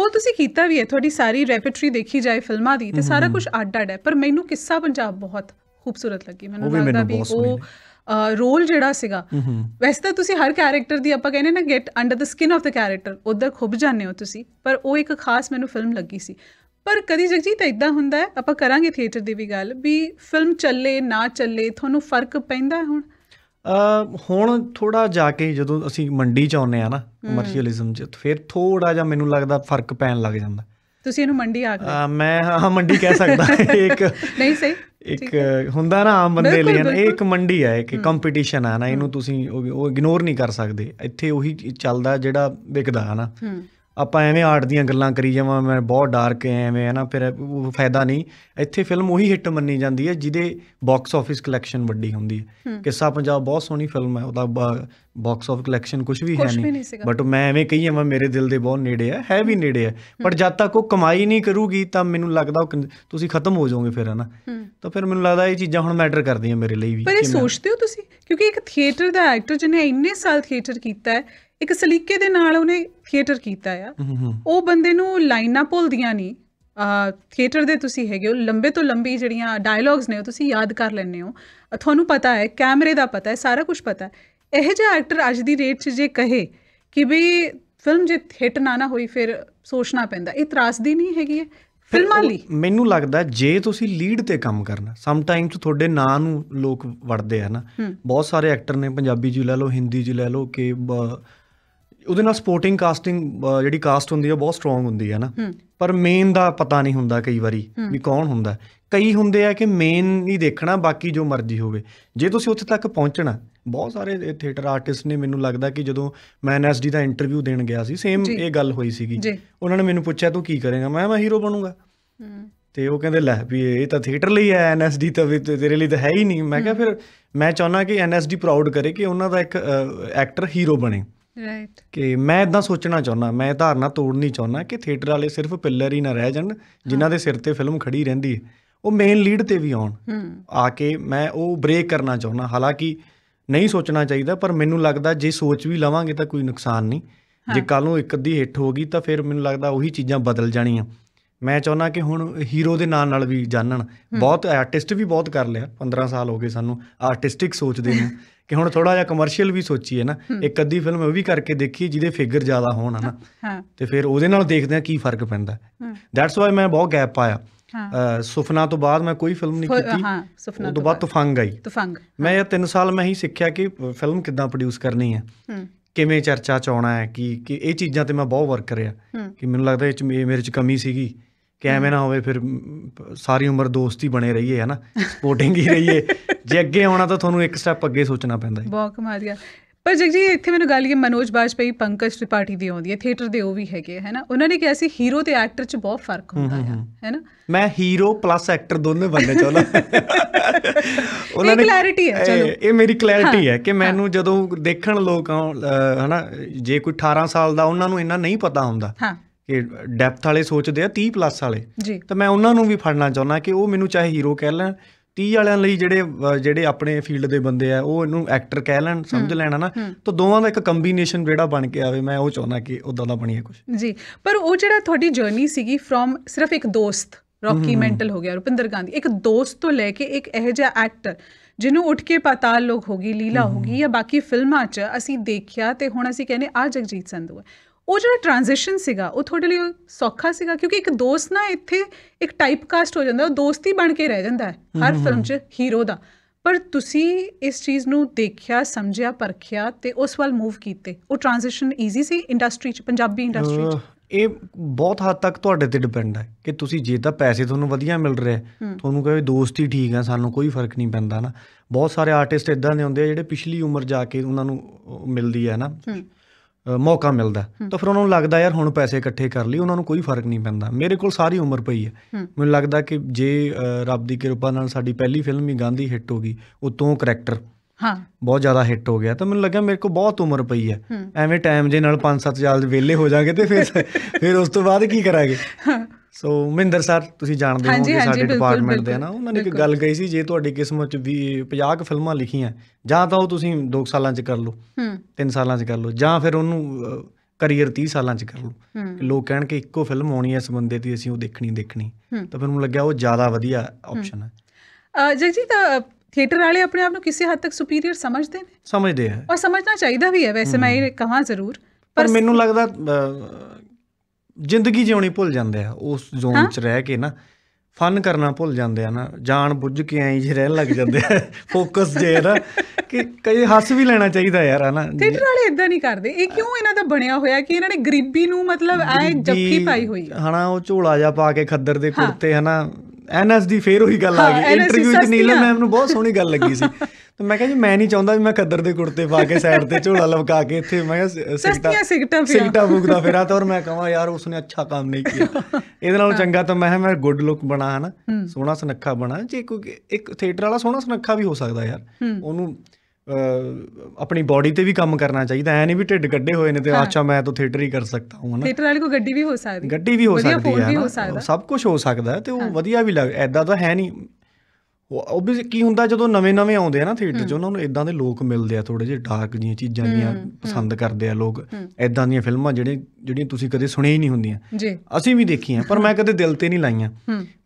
ਉਹ ਤੁਸੀਂ ਕੀਤਾ ਵੀ ਹੈ ਤੁਹਾਡੀ ਸਾਰੀ ਰੈਪਰਟਰੀ ਦੇਖੀ ਜਾਏ ਫਿਲਮਾਂ ਦੀ ਤੇ ਸਾਰਾ ਕੁਝ ਅੱਡ-ਅੱਡ ਹੈ ਪਰ ਮੈਨੂੰ ਕਿੱਸਾ ਪੰਜਾਬ ਬਹੁਤ ਖੂਬਸੂਰਤ ਲੱਗੀ ਮੈਨੂੰ ਲੱਗਦਾ ਵੀ ਉਹ ਰੋਲ ਜਿਹੜਾ ਸੀਗਾ ਵੈਸੇ ਤਾਂ ਤੁਸੀਂ ਹਰ ਕੈਰੈਕਟਰ ਦੀ ਆਪਾਂ ਕਹਿੰਦੇ ਨਾ get under the skin of the character ਉਧਰ ਖੁੱਬ ਜਾਂਦੇ ਹੋ ਤੁਸੀਂ ਪਰ ਉਹ ਇੱਕ ਖਾਸ ਮੈਨੂੰ ਫਿਲਮ ਲੱਗੀ ਸੀ ਪਰ ਕਦੀ ਜਗਜੀਤ ਇਦਾਂ ਹੁੰਦਾ ਹੈ ਆਪਾਂ ਕਰਾਂਗੇ ਥੀਏਟਰ ਦੀ ਵੀ ਗੱਲ ਵੀ ਫਿਲਮ ਚੱਲੇ ਨਾ ਚੱਲੇ ਤੁਹਾਨੂੰ ਫਰਕ ਪੈਂਦਾ ਹੁਣ ਅ ਹੁਣ ਥੋੜਾ ਜਾ ਕੇ ਜਦੋਂ ਅਸੀਂ ਮੰਡੀ ਚ ਆਉਨੇ ਆ ਨਾ ਕਮਰਸ਼ੀਅਲਿਜ਼ਮ ਚ ਫਿਰ ਥੋੜਾ ਜਿਹਾ ਮੈਨੂੰ ਲੱਗਦਾ ਫਰਕ ਪੈਣ ਲੱਗ ਜਾਂਦਾ ਤੁਸੀਂ ਇਹਨੂੰ ਮੰਡੀ ਆਖਦੇ ਮੈਂ ਹਾਂ ਮੰਡੀ ਕਹਿ ਸਕਦਾ ਇੱਕ ਨਹੀਂ ਸਹੀ ਇੱਕ ਹੁੰਦਾ ਨਾ ਆਮ ਬੰਦੇ ਲਈ ਨਾ ਇਹ ਇੱਕ ਮੰਡੀ ਹੈ ਕਿ ਕੰਪੀਟੀਸ਼ਨ ਆ ਨਾ ਇਹਨੂੰ ਤੁਸੀਂ ਉਹ ਇਗਨੋਰ ਨਹੀਂ ਕਰ ਸਕਦੇ ਇੱਥੇ ਉਹੀ ਚੱਲਦਾ ਜਿਹੜਾ ਵਿਕਦਾ ਹੈ ਨਾ ਆਪਾਂ ਐਵੇਂ ਆਰਟ ਦੀਆਂ ਗੱਲਾਂ ਕਰੀ ਜਾਵਾਂ ਮੈਂ ਬਹੁਤ ਡਾਰਕ ਐਵੇਂ ਹੈ ਨਾ ਫਿਰ ਉਹ ਫਾਇਦਾ ਨਹੀਂ ਇੱਥੇ ਫਿਲਮ ਉਹੀ ਹਿੱਟ ਮੰਨੀ ਜਾਂਦੀ ਹੈ ਜਿਹਦੇ ਬਾਕਸ ਆਫਿਸ ਕਲੈਕਸ਼ਨ ਵੱਡੀ ਹੁੰਦੀ ਹੈ ਕਿੱਸਾ ਪੰਜਾਬ ਬਹੁਤ ਸੋਹਣੀ ਫਿਲਮ ਹੈ ਉਹਦਾ ਬਾਕਸ ਆਫਿਸ ਕਲੈਕਸ਼ਨ ਕੁਝ ਵੀ ਹੈ ਨਹੀਂ ਬਟ ਮੈਂ ਐਵੇਂ ਕਹੀ ਜਾਵਾਂ ਮੇਰੇ ਦਿਲ ਦੇ ਬਹੁਤ ਨੇੜੇ ਹੈ ਹੈ ਵੀ ਨੇੜੇ ਹੈ ਪਰ ਜਦ ਤੱਕ ਉਹ ਕਮਾਈ ਨਹੀਂ ਕਰੂਗੀ ਤਾਂ ਮੈਨੂੰ ਲੱਗਦਾ ਉਹ ਤੁਸੀਂ ਖਤਮ ਹੋ ਜਾਓਗੇ ਫਿਰ ਹਨਾ ਤਾਂ ਫਿਰ ਮੈਨੂੰ ਲੱਗਦਾ ਇਹ ਚੀਜ਼ਾਂ ਹੁਣ ਮੈਟਰ ਕਰਦੀਆਂ ਮੇਰੇ ਲਈ ਵੀ ਪਰ ਇਹ ਸੋਚਦੇ ਹੋ ਤੁਸੀਂ ਕਿਉਂਕਿ ਇੱਕ ਥੀਏਟਰ ਦਾ ਐਕਟਰ ਜਿਹਨੇ ਇੰਨੇ ਸਾਲ ਥੀਏਟਰ ਕੀਤਾ ਹੈ ਇੱਕ ਸਲੀਕੇ ਦੇ ਨਾਲ ਉਹਨੇ ਥੀਏਟਰ ਕੀਤਾ ਆ ਉਹ ਬੰਦੇ ਨੂੰ ਲਾਈਨਾਂ ਭੁੱਲਦੀਆਂ ਨਹੀਂ ਥੀਏਟਰ ਦੇ ਤੁਸੀਂ ਹੈਗੇ ਹੋ ਲੰਬੇ ਤੋਂ ਲੰਬੀ ਜਿਹੜੀਆਂ ਡਾਇਲੌਗਸ ਨੇ ਉਹ ਤੁਸੀਂ ਯਾਦ ਕਰ ਲੈਂਦੇ ਹੋ ਤੁਹਾਨੂੰ ਪਤਾ ਹੈ ਕੈਮਰੇ ਦਾ ਪਤਾ ਹੈ ਸਾਰਾ ਕੁਝ ਪਤਾ ਹੈ ਇਹ ਜਿਹੇ ਐਕਟਰ ਅੱਜ ਦੀ ਰੇਟ 'ਚ ਜੇ ਕਹੇ ਕਿ ਵੀ ਫਿਲਮ ਜੇ ਹਿੱਟ ਨਾ ਨਾ ਹੋਈ ਫਿਰ ਸੋਚਣਾ ਪੈਂਦਾ ਇਹ ਤਰਾਸਦੀ ਨਹੀਂ ਹੈਗੀ ਹੈ ਫਿਲਮਾਂ ਲਈ ਮੈਨੂੰ ਲੱਗਦਾ ਜੇ ਤੁਸੀਂ ਲੀਡ ਤੇ ਕੰਮ ਕਰਨਾ ਸਮ ਟਾਈਮ ਤੋਂ ਤੁਹਾਡੇ ਨਾਂ ਨੂੰ ਲੋਕ ਵੜਦੇ ਆ ਨਾ ਬਹੁਤ ਸਾਰੇ ਐਕਟਰ ਨੇ ਪੰਜਾਬੀ ਜੀ ਲੈ ਲਓ ਹਿੰਦੀ ਜੀ ਲੈ ਲਓ ਕਿ ਉਹਦੇ ਨਾਲ ਸਪੋਰਟਿੰਗ ਕਾਸਟਿੰਗ ਜਿਹੜੀ ਕਾਸਟ ਹੁੰਦੀ ਹੈ ਬਹੁਤ ਸਟਰੋਂਗ ਹੁੰਦੀ ਹੈ ਨਾ ਪਰ ਮੇਨ ਦਾ ਪਤਾ ਨਹੀਂ ਹੁੰਦਾ ਕਈ ਵਾਰੀ ਵੀ ਕੌਣ ਹੁੰਦਾ ਕਈ ਹੁੰਦੇ ਆ ਕਿ ਮੇਨ ਹੀ ਦੇਖਣਾ ਬਾਕੀ ਜੋ ਮਰਜ਼ੀ ਹੋਵੇ ਜੇ ਤੁਸੀਂ ਉੱਥੇ ਤੱਕ ਪਹੁੰਚਣਾ ਬਹੁਤ ਸਾਰੇ ਥੀਏਟਰ ਆਰਟਿਸਟ ਨੇ ਮੈਨੂੰ ਲੱਗਦਾ ਕਿ ਜਦੋਂ ਮੈਂ ਐਨਐਸਡੀ ਦਾ ਇੰਟਰਵਿਊ ਦੇਣ ਗਿਆ ਸੀ ਸੇਮ ਇਹ ਗੱਲ ਹੋਈ ਸੀਗੀ ਉਹਨਾਂ ਨੇ ਮੈਨੂੰ ਪੁੱਛਿਆ ਤੂੰ ਕੀ ਕਰੇਗਾ ਮੈਂ ਮੈਂ ਹੀਰੋ ਬਣੂੰਗਾ ਤੇ ਉਹ ਕਹਿੰਦੇ ਲੈ ਵੀ ਇਹ ਤਾਂ ਥੀਏਟਰ ਲਈ ਹੈ ਐਨਐਸਡੀ ਤਾਂ ਵੀ ਤੇਰੇ ਲਈ ਤਾਂ ਹੈ ਹੀ ਨਹੀਂ ਮੈਂ ਕਿਹਾ ਫਿਰ ਮੈਂ ਚਾਹੁੰਦਾ ਕਿ ਐਨਐਸਡੀ ਪ੍ਰਾਊਡ ਕਰੇ ਕਿ ਉਹਨਾਂ ਦਾ ਇੱਕ ਐਕਟਰ ਹੀਰੋ ਬਣੇ ਰਾਈਟ ਕਿ ਮੈਂ ਇਦਾਂ ਸੋਚਣਾ ਚਾਹੁੰਦਾ ਮੈਂ ਧਾਰਨਾ ਤੋੜਨੀ ਚਾਹੁੰਦਾ ਕਿ ਥੀਏਟਰ ਵਾਲੇ ਸਿਰਫ ਪਿੱਲਰ ਹੀ ਨਾ ਰਹਿ ਜਾਣ ਜਿਨ੍ਹਾਂ ਦੇ ਸਿਰ ਤੇ ਫਿਲਮ ਖੜੀ ਰਹਿੰਦੀ ਹੈ ਉਹ ਮੇਨ ਲੀਡ ਤੇ ਵੀ ਆਉਣ ਆ ਕੇ ਮੈਂ ਉਹ ਬ੍ਰੇਕ ਕਰਨਾ ਚਾਹੁੰਦਾ ਹਾਲਾਂਕਿ ਨਹੀਂ ਸੋਚਣਾ ਚਾਹੀਦਾ ਪਰ ਮੈਨੂੰ ਲੱਗਦਾ ਜੇ ਸੋਚ ਵੀ ਲਵਾਂਗੇ ਤਾਂ ਕੋਈ ਨੁਕਸਾਨ ਨਹੀਂ ਜੇ ਕੱਲ ਨੂੰ ਇੱਕ ਅੱਧੀ ਹਿੱਟ ਹੋ ਗਈ ਤਾਂ ਫਿਰ ਮੈਨੂੰ ਲੱਗਦਾ ਉਹੀ ਚੀਜ਼ਾਂ ਬਦਲ ਜਾਣੀਆਂ ਮੈਂ ਚਾਹੁੰਦਾ ਕਿ ਹੁਣ ਹੀਰੋ ਦੇ ਨਾਂ ਨਾਲ ਵੀ ਜਾਣਨ ਬਹੁਤ ਆਰਟਿਸਟ ਵੀ ਬਹੁਤ ਕਰ ਲਿਆ 15 ਸਾਲ ਹੋ ਗਏ ਸਾਨੂੰ ਆਰਟਿਸਟਿਕ ਸੋਚਦੇ ਨੂੰ ਕਿ ਹੁਣ ਥੋੜਾ ਜਿਹਾ ਕਮਰਸ਼ੀਅਲ ਵੀ ਸੋਚੀਏ ਨਾ ਇੱਕ ਅੱਧੀ ਫਿਲਮ ਉਹ ਵੀ ਕਰਕੇ ਦੇਖੀ ਜਿਹਦੇ ਫਿਗਰ ਜ਼ਿਆਦਾ ਹੋਣ ਹਨਾ ਤੇ ਫਿਰ ਉਹਦੇ ਨਾਲ ਦੇਖਦੇ ਆ ਕੀ ਫਰਕ ਪੈਂਦਾ ਦੈਟਸ ਵਾਈ ਮੈਂ ਬਹੁਤ ਗੈਪ ਪਾਇਆ ਸੁਫਨਾ ਤੋਂ ਬਾਅਦ ਮੈਂ ਕੋਈ ਫਿਲਮ ਨਹੀਂ ਕੀਤੀ ਹਾਂ ਸੁਫਨਾ ਤੋਂ ਬਾਅਦ ਤੂਫੰਗ ਆਈ ਤੂਫੰਗ ਮੈਂ ਇਹ 3 ਸਾਲ ਮੈਂ ਹੀ ਸਿੱਖਿਆ ਕਿ ਫਿਲਮ ਕਿੱਦਾਂ ਪ੍ਰੋਡਿਊਸ ਕਰਨੀ ਹੈ ਕਿਵੇਂ ਚਰਚਾ ਚ ਆਉਣਾ ਹੈ ਕਿ ਕਿ ਇਹ ਚੀਜ਼ਾਂ ਤੇ ਮੈਂ ਬਹੁਤ ਵਰਕ ਕਰਿਆ ਕਿ ਮੈਨੂੰ ਲੱਗਦਾ ਇਹ ਮੇਰੇ ਚ ਕਮੀ ਸੀਗੀ ਕਿ ਐਵੇਂ ਨਾ ਹੋਵੇ ਫਿਰ ਸਾਰੀ ਉਮਰ ਦੋਸਤੀ ਬਣੇ ਰਹੀਏ ਹਨਾ ਸਪੋਰਟਿੰਗ ਹੀ ਰਹੀਏ ਜੇ ਅੱਗੇ ਆਉਣਾ ਤਾਂ ਤੁਹਾਨੂੰ ਇੱਕ ਸਟੈਪ ਅੱਗੇ ਸੋਚਣਾ ਪੈਂਦਾ ਹੈ ਬਹੁਤ ਕਮਾਲ ਗਿਆ ਪਰ ਜੀ ਇੱਥੇ ਮੈਨੂੰ ਗੱਲ ਇਹ ਮਨੋਜ ਬਾਜਪਾਈ ਪੰਕਜ ਤ੍ਰਿਪਾਠੀ ਦੀ ਆਉਂਦੀ ਹੈ ਥੀਏਟਰ ਦੇ ਉਹ ਵੀ ਹੈਗੇ ਹੈ ਨਾ ਉਹਨਾਂ ਨੇ ਕਿਹਾ ਸੀ ਹੀਰੋ ਤੇ ਐਕਟਰ 'ਚ ਬਹੁਤ ਫਰਕ ਹੁੰਦਾ ਹੈ ਹੈ ਨਾ ਮੈਂ ਹੀਰੋ ਪਲੱਸ ਐਕਟਰ ਦੋਨੇ ਬੰਦੇ ਚਾਹੁੰਦਾ ਉਹਨਾਂ ਨੇ ਕਲੈਰਿਟੀ ਹੈ ਚਲੋ ਇਹ ਮੇਰੀ ਕਲੈਰਿਟੀ ਹੈ ਕਿ ਮੈਨੂੰ ਜਦੋਂ ਦੇਖਣ ਲੋਕ ਹਨਾ ਜੇ ਕੋਈ 18 ਸਾਲ ਦਾ ਉਹਨਾਂ ਨੂੰ ਇੰਨਾ ਨਹੀਂ ਪਤਾ ਹੁੰਦਾ ਹਾਂ ਕਿ ਡੈਪਥ ਵਾਲੇ ਸੋਚਦੇ ਆ 30 ਪਲੱਸ ਵਾਲੇ ਤਾਂ ਮੈਂ ਉਹਨਾਂ ਨੂੰ ਵੀ ਫੜਨਾ ਚਾਹੁੰਦਾ ਕਿ ਉਹ ਮੈਨੂੰ ਚਾਹੇ ਹੀਰੋ ਕਹਿ ਲੈਣ 30 ਵਾਲਿਆਂ ਲਈ ਜਿਹੜੇ ਜਿਹੜੇ ਆਪਣੇ ਫੀਲਡ ਦੇ ਬੰਦੇ ਆ ਉਹ ਇਹਨੂੰ ਐਕਟਰ ਕਹਿ ਲੈਣ ਸਮਝ ਲੈਣਾ ਨਾ ਤਾਂ ਦੋਵਾਂ ਦਾ ਇੱਕ ਕੰਬੀਨੇਸ਼ਨ ਜਿਹੜਾ ਬਣ ਕੇ ਆਵੇ ਮੈਂ ਉਹ ਚਾਹੁੰਦਾ ਕਿ ਉਦਾਂ ਦਾ ਬਣੀਏ ਕੁਝ ਜੀ ਪਰ ਉਹ ਜਿਹੜਾ ਤੁਹਾਡੀ ਜਰਨੀ ਸੀਗੀ ਫਰੋਮ ਸਿਰਫ ਇੱਕ ਦੋਸਤ ਰੌਕੀ ਮੈਂਟਲ ਹੋ ਗਿਆ ਰੁਪਿੰਦਰ ਗਾਂਧੀ ਇੱਕ ਦੋਸਤ ਤੋਂ ਲੈ ਕੇ ਇੱਕ ਇਹ ਜਿਹਾ ਐਕਟਰ ਜਿਹਨੂੰ ਉੱਠ ਕੇ ਪਤਾਲ ਲੋਕ ਹੋਗੀ ਲੀਲਾ ਹੋਗੀ ਜਾਂ ਬਾਕੀ ਫਿਲਮਾਂ 'ਚ ਅਸੀਂ ਦੇਖਿਆ ਤੇ ਹੁਣ ਅਸੀਂ ਕਹਿੰਦੇ ਆ ਜਗਜੀਤ ਸੰਧੂ ਹੈ ਉਹ ਜਿਹੜਾ ਟ੍ਰਾਂਜੀਸ਼ਨ ਸੀਗਾ ਉਹ ਤੁਹਾਡੇ ਲਈ ਸੌਖਾ ਸੀਗਾ ਕਿਉਂਕਿ ਇੱਕ ਦੋਸਤ ਨਾ ਇੱਥੇ ਇੱਕ ਟਾਈਪ ਕਾਸਟ ਹੋ ਜਾਂਦਾ ਉਹ ਦੋਸਤੀ ਬਣ ਕੇ ਰਹਿ ਜਾਂਦਾ ਹੈ ਹਰ ਫਿਲਮ 'ਚ ਹੀਰੋ ਦਾ ਪਰ ਤੁਸੀਂ ਇਸ ਚੀਜ਼ ਨੂੰ ਦੇਖਿਆ ਸਮਝਿਆ ਪਰਖਿਆ ਤੇ ਉਸ ਵੱਲ ਮੂਵ ਕੀਤੇ ਉਹ ਟ੍ਰਾਂਜੀਸ਼ਨ ਈਜ਼ੀ ਸੀ ਇੰਡਸਟਰੀ 'ਚ ਪੰਜਾਬੀ ਇੰਡਸਟਰੀ 'ਚ ਇਹ ਬਹੁਤ ਹੱਦ ਤੱਕ ਤੁਹਾਡੇ ਤੇ ਡਿਪੈਂਡ ਹੈ ਕਿ ਤੁਸੀਂ ਜੇ ਤਾਂ ਪੈਸੇ ਤੁਹਾਨੂੰ ਵਧੀਆ ਮਿਲ ਰਿਹਾ ਤੁਹਾਨੂੰ ਕਹੇ ਦੋਸਤੀ ਠੀਕ ਹੈ ਸਾਨੂੰ ਕੋਈ ਫਰਕ ਨਹੀਂ ਪੈਂਦਾ ਨਾ ਬਹੁਤ ਸਾਰੇ ਆਰਟਿਸਟ ਇਦਾਂ ਦੇ ਹੁੰਦੇ ਆ ਜਿਹੜੇ ਪਿਛਲੀ ਉਮਰ ਜਾ ਕੇ ਉਹਨਾਂ ਨੂੰ ਮਿਲਦੀ ਹੈ ਨਾ ਮੌਕਾ ਮਿਲਦਾ ਤਾਂ ਫਿਰ ਉਹਨਾਂ ਨੂੰ ਲੱਗਦਾ ਯਾਰ ਹੁਣ ਪੈਸੇ ਇਕੱਠੇ ਕਰ ਲਈ ਉਹਨਾਂ ਨੂੰ ਕੋਈ ਫਰਕ ਨਹੀਂ ਪੈਂਦਾ ਮੇਰੇ ਕੋਲ ਸਾਰੀ ਉਮਰ ਪਈ ਹੈ ਮੈਨੂੰ ਲੱਗਦਾ ਕਿ ਜੇ ਰੱਬ ਦੀ ਕਿਰਪਾ ਨਾਲ ਸਾਡੀ ਪਹਿਲੀ ਫਿਲਮ ਹੀ ਗਾਂਧੀ ਹਿੱਟ ਹੋ ਗਈ ਉਤੋਂ ਕਰੈਕਟਰ ਹਾਂ ਬਹੁਤ ਜ਼ਿਆਦਾ ਹਿੱਟ ਹੋ ਗਿਆ ਤਾਂ ਮੈਨੂੰ ਲੱਗਿਆ ਮੇਰੇ ਕੋਲ ਬਹੁਤ ਉਮਰ ਪਈ ਹੈ ਐਵੇਂ ਟਾਈਮ ਦੇ ਨਾਲ 5-7 ਸਾਲ ਵਿਹਲੇ ਹੋ ਜਾਗੇ ਤੇ ਫਿਰ ਫਿਰ ਉਸ ਤੋਂ ਬਾਅਦ ਕੀ ਕਰਾਂਗੇ ਸੋ ਮਹਿੰਦਰ ਸਰ ਤੁਸੀਂ ਜਾਣਦੇ ਹੋ ਸਾਡੇ ਡਿਪਾਰਟਮੈਂਟ ਦੇ ਨਾ ਉਹਨਾਂ ਨੇ ਇੱਕ ਗੱਲ ਕਹੀ ਸੀ ਜੇ ਤੁਹਾਡੀ ਕਿਸਮਤ ਚ 50 ਫਿਲਮਾਂ ਲਿਖੀਆਂ ਜਾਂ ਤਾਂ ਉਹ ਤੁਸੀਂ 2 ਸਾਲਾਂ ਚ ਕਰ ਲਓ 3 ਸਾਲਾਂ ਚ ਕਰ ਲਓ ਜਾਂ ਫਿਰ ਉਹਨੂੰ ਕਰੀਅਰ 30 ਸਾਲਾਂ ਚ ਕਰ ਲਓ ਲੋਕ ਕਹਿਣ ਕਿ ਇੱਕੋ ਫਿਲਮ ਆਉਣੀ ਹੈ ਇਸ ਬੰਦੇ ਦੀ ਅਸੀਂ ਉਹ ਦੇਖਣੀ ਦੇਖਣੀ ਤਾਂ ਫਿਰ ਮੈਨੂੰ ਲੱਗਿਆ ਉਹ ਜ਼ਿਆਦਾ ਵਧੀਆ ਆਪਸ਼ਨ ਹੈ ਜਗਜੀ ਤਾਂ ਥੀਏਟਰ ਵਾਲੇ ਆਪਣੇ ਆਪ ਨੂੰ ਕਿਸੇ ਹੱਦ ਤੱਕ ਸੁਪੀਰੀਅਰ ਸਮਝਦੇ ਨੇ ਸਮਝਦੇ ਆ ਔਰ ਸਮਝਣਾ ਚਾਹੀਦਾ ਵੀ ਹੈ ਵੈਸੇ ਮੈਂ ਇਹ ਕਹਾਂ ਜ਼ਰੂਰ ਪਰ ਮੈਨੂੰ ਲੱਗਦਾ ਜ਼ਿੰਦਗੀ ਜਿਉਣੀ ਭੁੱਲ ਜਾਂਦੇ ਆ ਉਸ ਜ਼ੋਨ 'ਚ ਰਹਿ ਕੇ ਨਾ ਫਨ ਕਰਨਾ ਭੁੱਲ ਜਾਂਦੇ ਆ ਨਾ ਜਾਣ ਬੁੱਝ ਕੇ ਐਂ ਜਿ ਰਹਿਣ ਲੱਗ ਜਾਂਦੇ ਆ ਫੋਕਸ ਜੇ ਨਾ ਕਿ ਕਈ ਹੱਸ ਵੀ ਲੈਣਾ ਚਾਹੀਦਾ ਯਾਰ ਹਨਾ ਥੀਏਟਰ ਵਾਲੇ ਇਦਾਂ ਨਹੀਂ ਕਰਦੇ ਇਹ ਕਿਉਂ ਇਹਨਾਂ ਦਾ ਬਣਿਆ ਹੋਇਆ ਕਿ ਇਹਨਾਂ ਨੇ ਗਰੀਬੀ ਨੂੰ ਮਤਲਬ ਐ ਜੱਫੀ ਪਾਈ ਹੋਈ ਹਨਾ ਉਹ ਝੋਲਾ ਜਾ ਪਾ ਕੇ ਖੱਦਰ ਦੇ ਕੁਰਤੇ ਹਨਾ ਐਨਐਸ ਦੀ ਫੇਰ ਉਹੀ ਗੱਲ ਆ ਗਈ ਇੰਟਰਵਿਊ 'ਚ ਨੀਲਮ ਮੈਮ ਨੂੰ ਬਹੁਤ ਸੋਹਣੀ ਗੱਲ ਲੱਗੀ ਸੀ ਤੇ ਮੈਂ ਕਿਹਾ ਜੀ ਮੈਂ ਨਹੀਂ ਚਾਹੁੰਦਾ ਮੈਂ ਖੱਦਰ ਦੇ ਕੁੜਤੇ ਪਾ ਕੇ ਸਾਈਡ ਤੇ ਝੋਲਾ ਲਮਕਾ ਕੇ ਇੱਥੇ ਮੈਂ ਸਿੱਟਾ ਸਿੱਟਾ ਸਿੱਟਾ ਫੂਕਦਾ ਫਿਰਾਂ ਤਾਂ ਔਰ ਮੈਂ ਕਹਾਂ ਯਾਰ ਉਸਨੇ ਅੱਛਾ ਕੰਮ ਨਹੀਂ ਕੀਤਾ ਇਹਦੇ ਨਾਲੋਂ ਚੰਗਾ ਤਾਂ ਮੈਂ ਮੈਂ ਗੁੱਡ ਲੁੱਕ ਬਣਾ ਹਨਾ ਸੋਹਣਾ ਸੁਨੱਖਾ ਬਣਾ ਜੇ ਕੋਈ ਇੱਕ ਥੀਏਟਰ ਵਾਲਾ ਸੋਹਣਾ ਸੁਨੱਖਾ ਵੀ ਹੋ ਸਕਦਾ ਯਾਰ ਉਹਨੂੰ ਆਪਣੀ ਬਾਡੀ ਤੇ ਵੀ ਕੰਮ ਕਰਨਾ ਚਾਹੀਦਾ ਐ ਨਹੀਂ ਵੀ ਢਿੱਡ ਕੱਢੇ ਹੋਏ ਨੇ ਤੇ ਆਚਾ ਮੈਂ ਤਾਂ ਥੀਏਟਰ ਹੀ ਕਰ ਸਕਦਾ ਹਾਂ ਨਾ ਥੀਏਟਰ ਵਾਲੀ ਕੋ ਗੱਡੀ ਵੀ ਹੋ ਸਕਦੀ ਗੱਡੀ ਵੀ ਹੋ ਸਕਦੀ ਹੈ ਸਭ ਕੁਝ ਹੋ ਸਕਦਾ ਤੇ ਉਹ ਵਧੀਆ ਵੀ ਲੱਗ ਐਦਾ ਤਾਂ ਹੈ ਨਹੀਂ ਆਬਵੀਅਸਲੀ ਕੀ ਹੁੰਦਾ ਜਦੋਂ ਨਵੇਂ-ਨਵੇਂ ਆਉਂਦੇ ਆ ਨਾ ਥੀਏਟਰ 'ਚ ਉਹਨਾਂ ਨੂੰ ਇਦਾਂ ਦੇ ਲੋਕ ਮਿਲਦੇ ਆ ਥੋੜੇ ਜਿਹਾ ਡਾਰਕ ਜੀਆਂ ਚੀਜ਼ਾਂ ਦੀਆਂ ਪਸੰਦ ਕਰਦੇ ਆ ਲੋਕ ਇਦਾਂ ਦੀਆਂ ਫਿਲਮਾਂ ਜਿਹੜੇ ਜਿਹੜੀਆਂ ਤੁਸੀਂ ਕਦੇ ਸੁਣੀ ਹੀ ਨਹੀਂ ਹੁੰਦੀਆਂ ਅਸੀਂ ਵੀ ਦੇਖੀਆਂ ਪਰ ਮੈਂ ਕਦੇ ਦਿਲ ਤੇ ਨਹੀਂ ਲਾਈਆਂ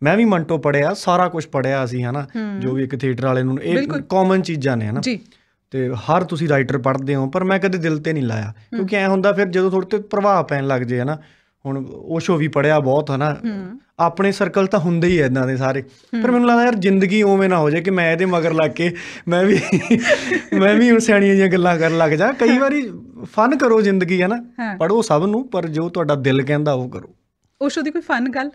ਮੈਂ ਵੀ ਮੰਟੋ ਪੜਿਆ ਸਾਰਾ ਕੁਝ ਪੜਿਆ ਅਸੀਂ ਹਨਾ ਜੋ ਵੀ ਇੱਕ ਥੀਏਟਰ ਵਾਲੇ ਨੂੰ ਇਹ ਕਾਮਨ ਚੀਜ਼ਾਂ ਨੇ ਹਨਾ ਤੇ ਹਰ ਤੁਸੀਂ ਰਾਈਟਰ ਪੜਦੇ ਹੋ ਪਰ ਮੈਂ ਕਦੇ ਦਿਲ ਤੇ ਨਹੀਂ ਲਾਇਆ ਕਿਉਂਕਿ ਐ ਹੁੰਦਾ ਫਿਰ ਜਦੋਂ ਥੋੜੇ ਤੇ ਪ੍ਰਭਾਵ ਪੈਣ ਲੱਗ ਜੇ ਹਨਾ ਹੁਣ ਸ਼ੋ ਵੀ ਪੜਿਆ ਬਹੁਤ ਹਨਾ ਆਪਣੇ ਸਰਕਲ ਤਾਂ ਹੁੰਦੇ ਹੀ ਐਦਾਂ ਦੇ ਸਾਰੇ ਪਰ ਮੈਨੂੰ ਲੱਗਦਾ ਯਾਰ ਜ਼ਿੰਦਗੀ ਓਵੇਂ ਨਾ ਹੋ ਜਾਏ ਕਿ ਮੈਂ ਇਹਦੇ ਮਗਰ ਲੱਗ ਕੇ ਮੈਂ ਵੀ ਮੈਂ ਵੀ ਉਸ ਸਿਆਣੀਆਂ ਜੀਆਂ ਗੱਲਾਂ ਕਰਨ ਲੱਗ ਜਾ ਕਈ ਵਾਰੀ ਫਨ ਕਰੋ ਜ਼ਿੰਦਗੀ ਹੈ ਨਾ ਪੜੋ ਸਭ ਨੂੰ ਪਰ ਜੋ ਤੁਹਾਡਾ ਦਿਲ ਕਹਿੰਦਾ ਉਹ ਕਰੋ ਓਸ਼ੋ ਦੀ ਕੋਈ ਫਨ ਗੱਲ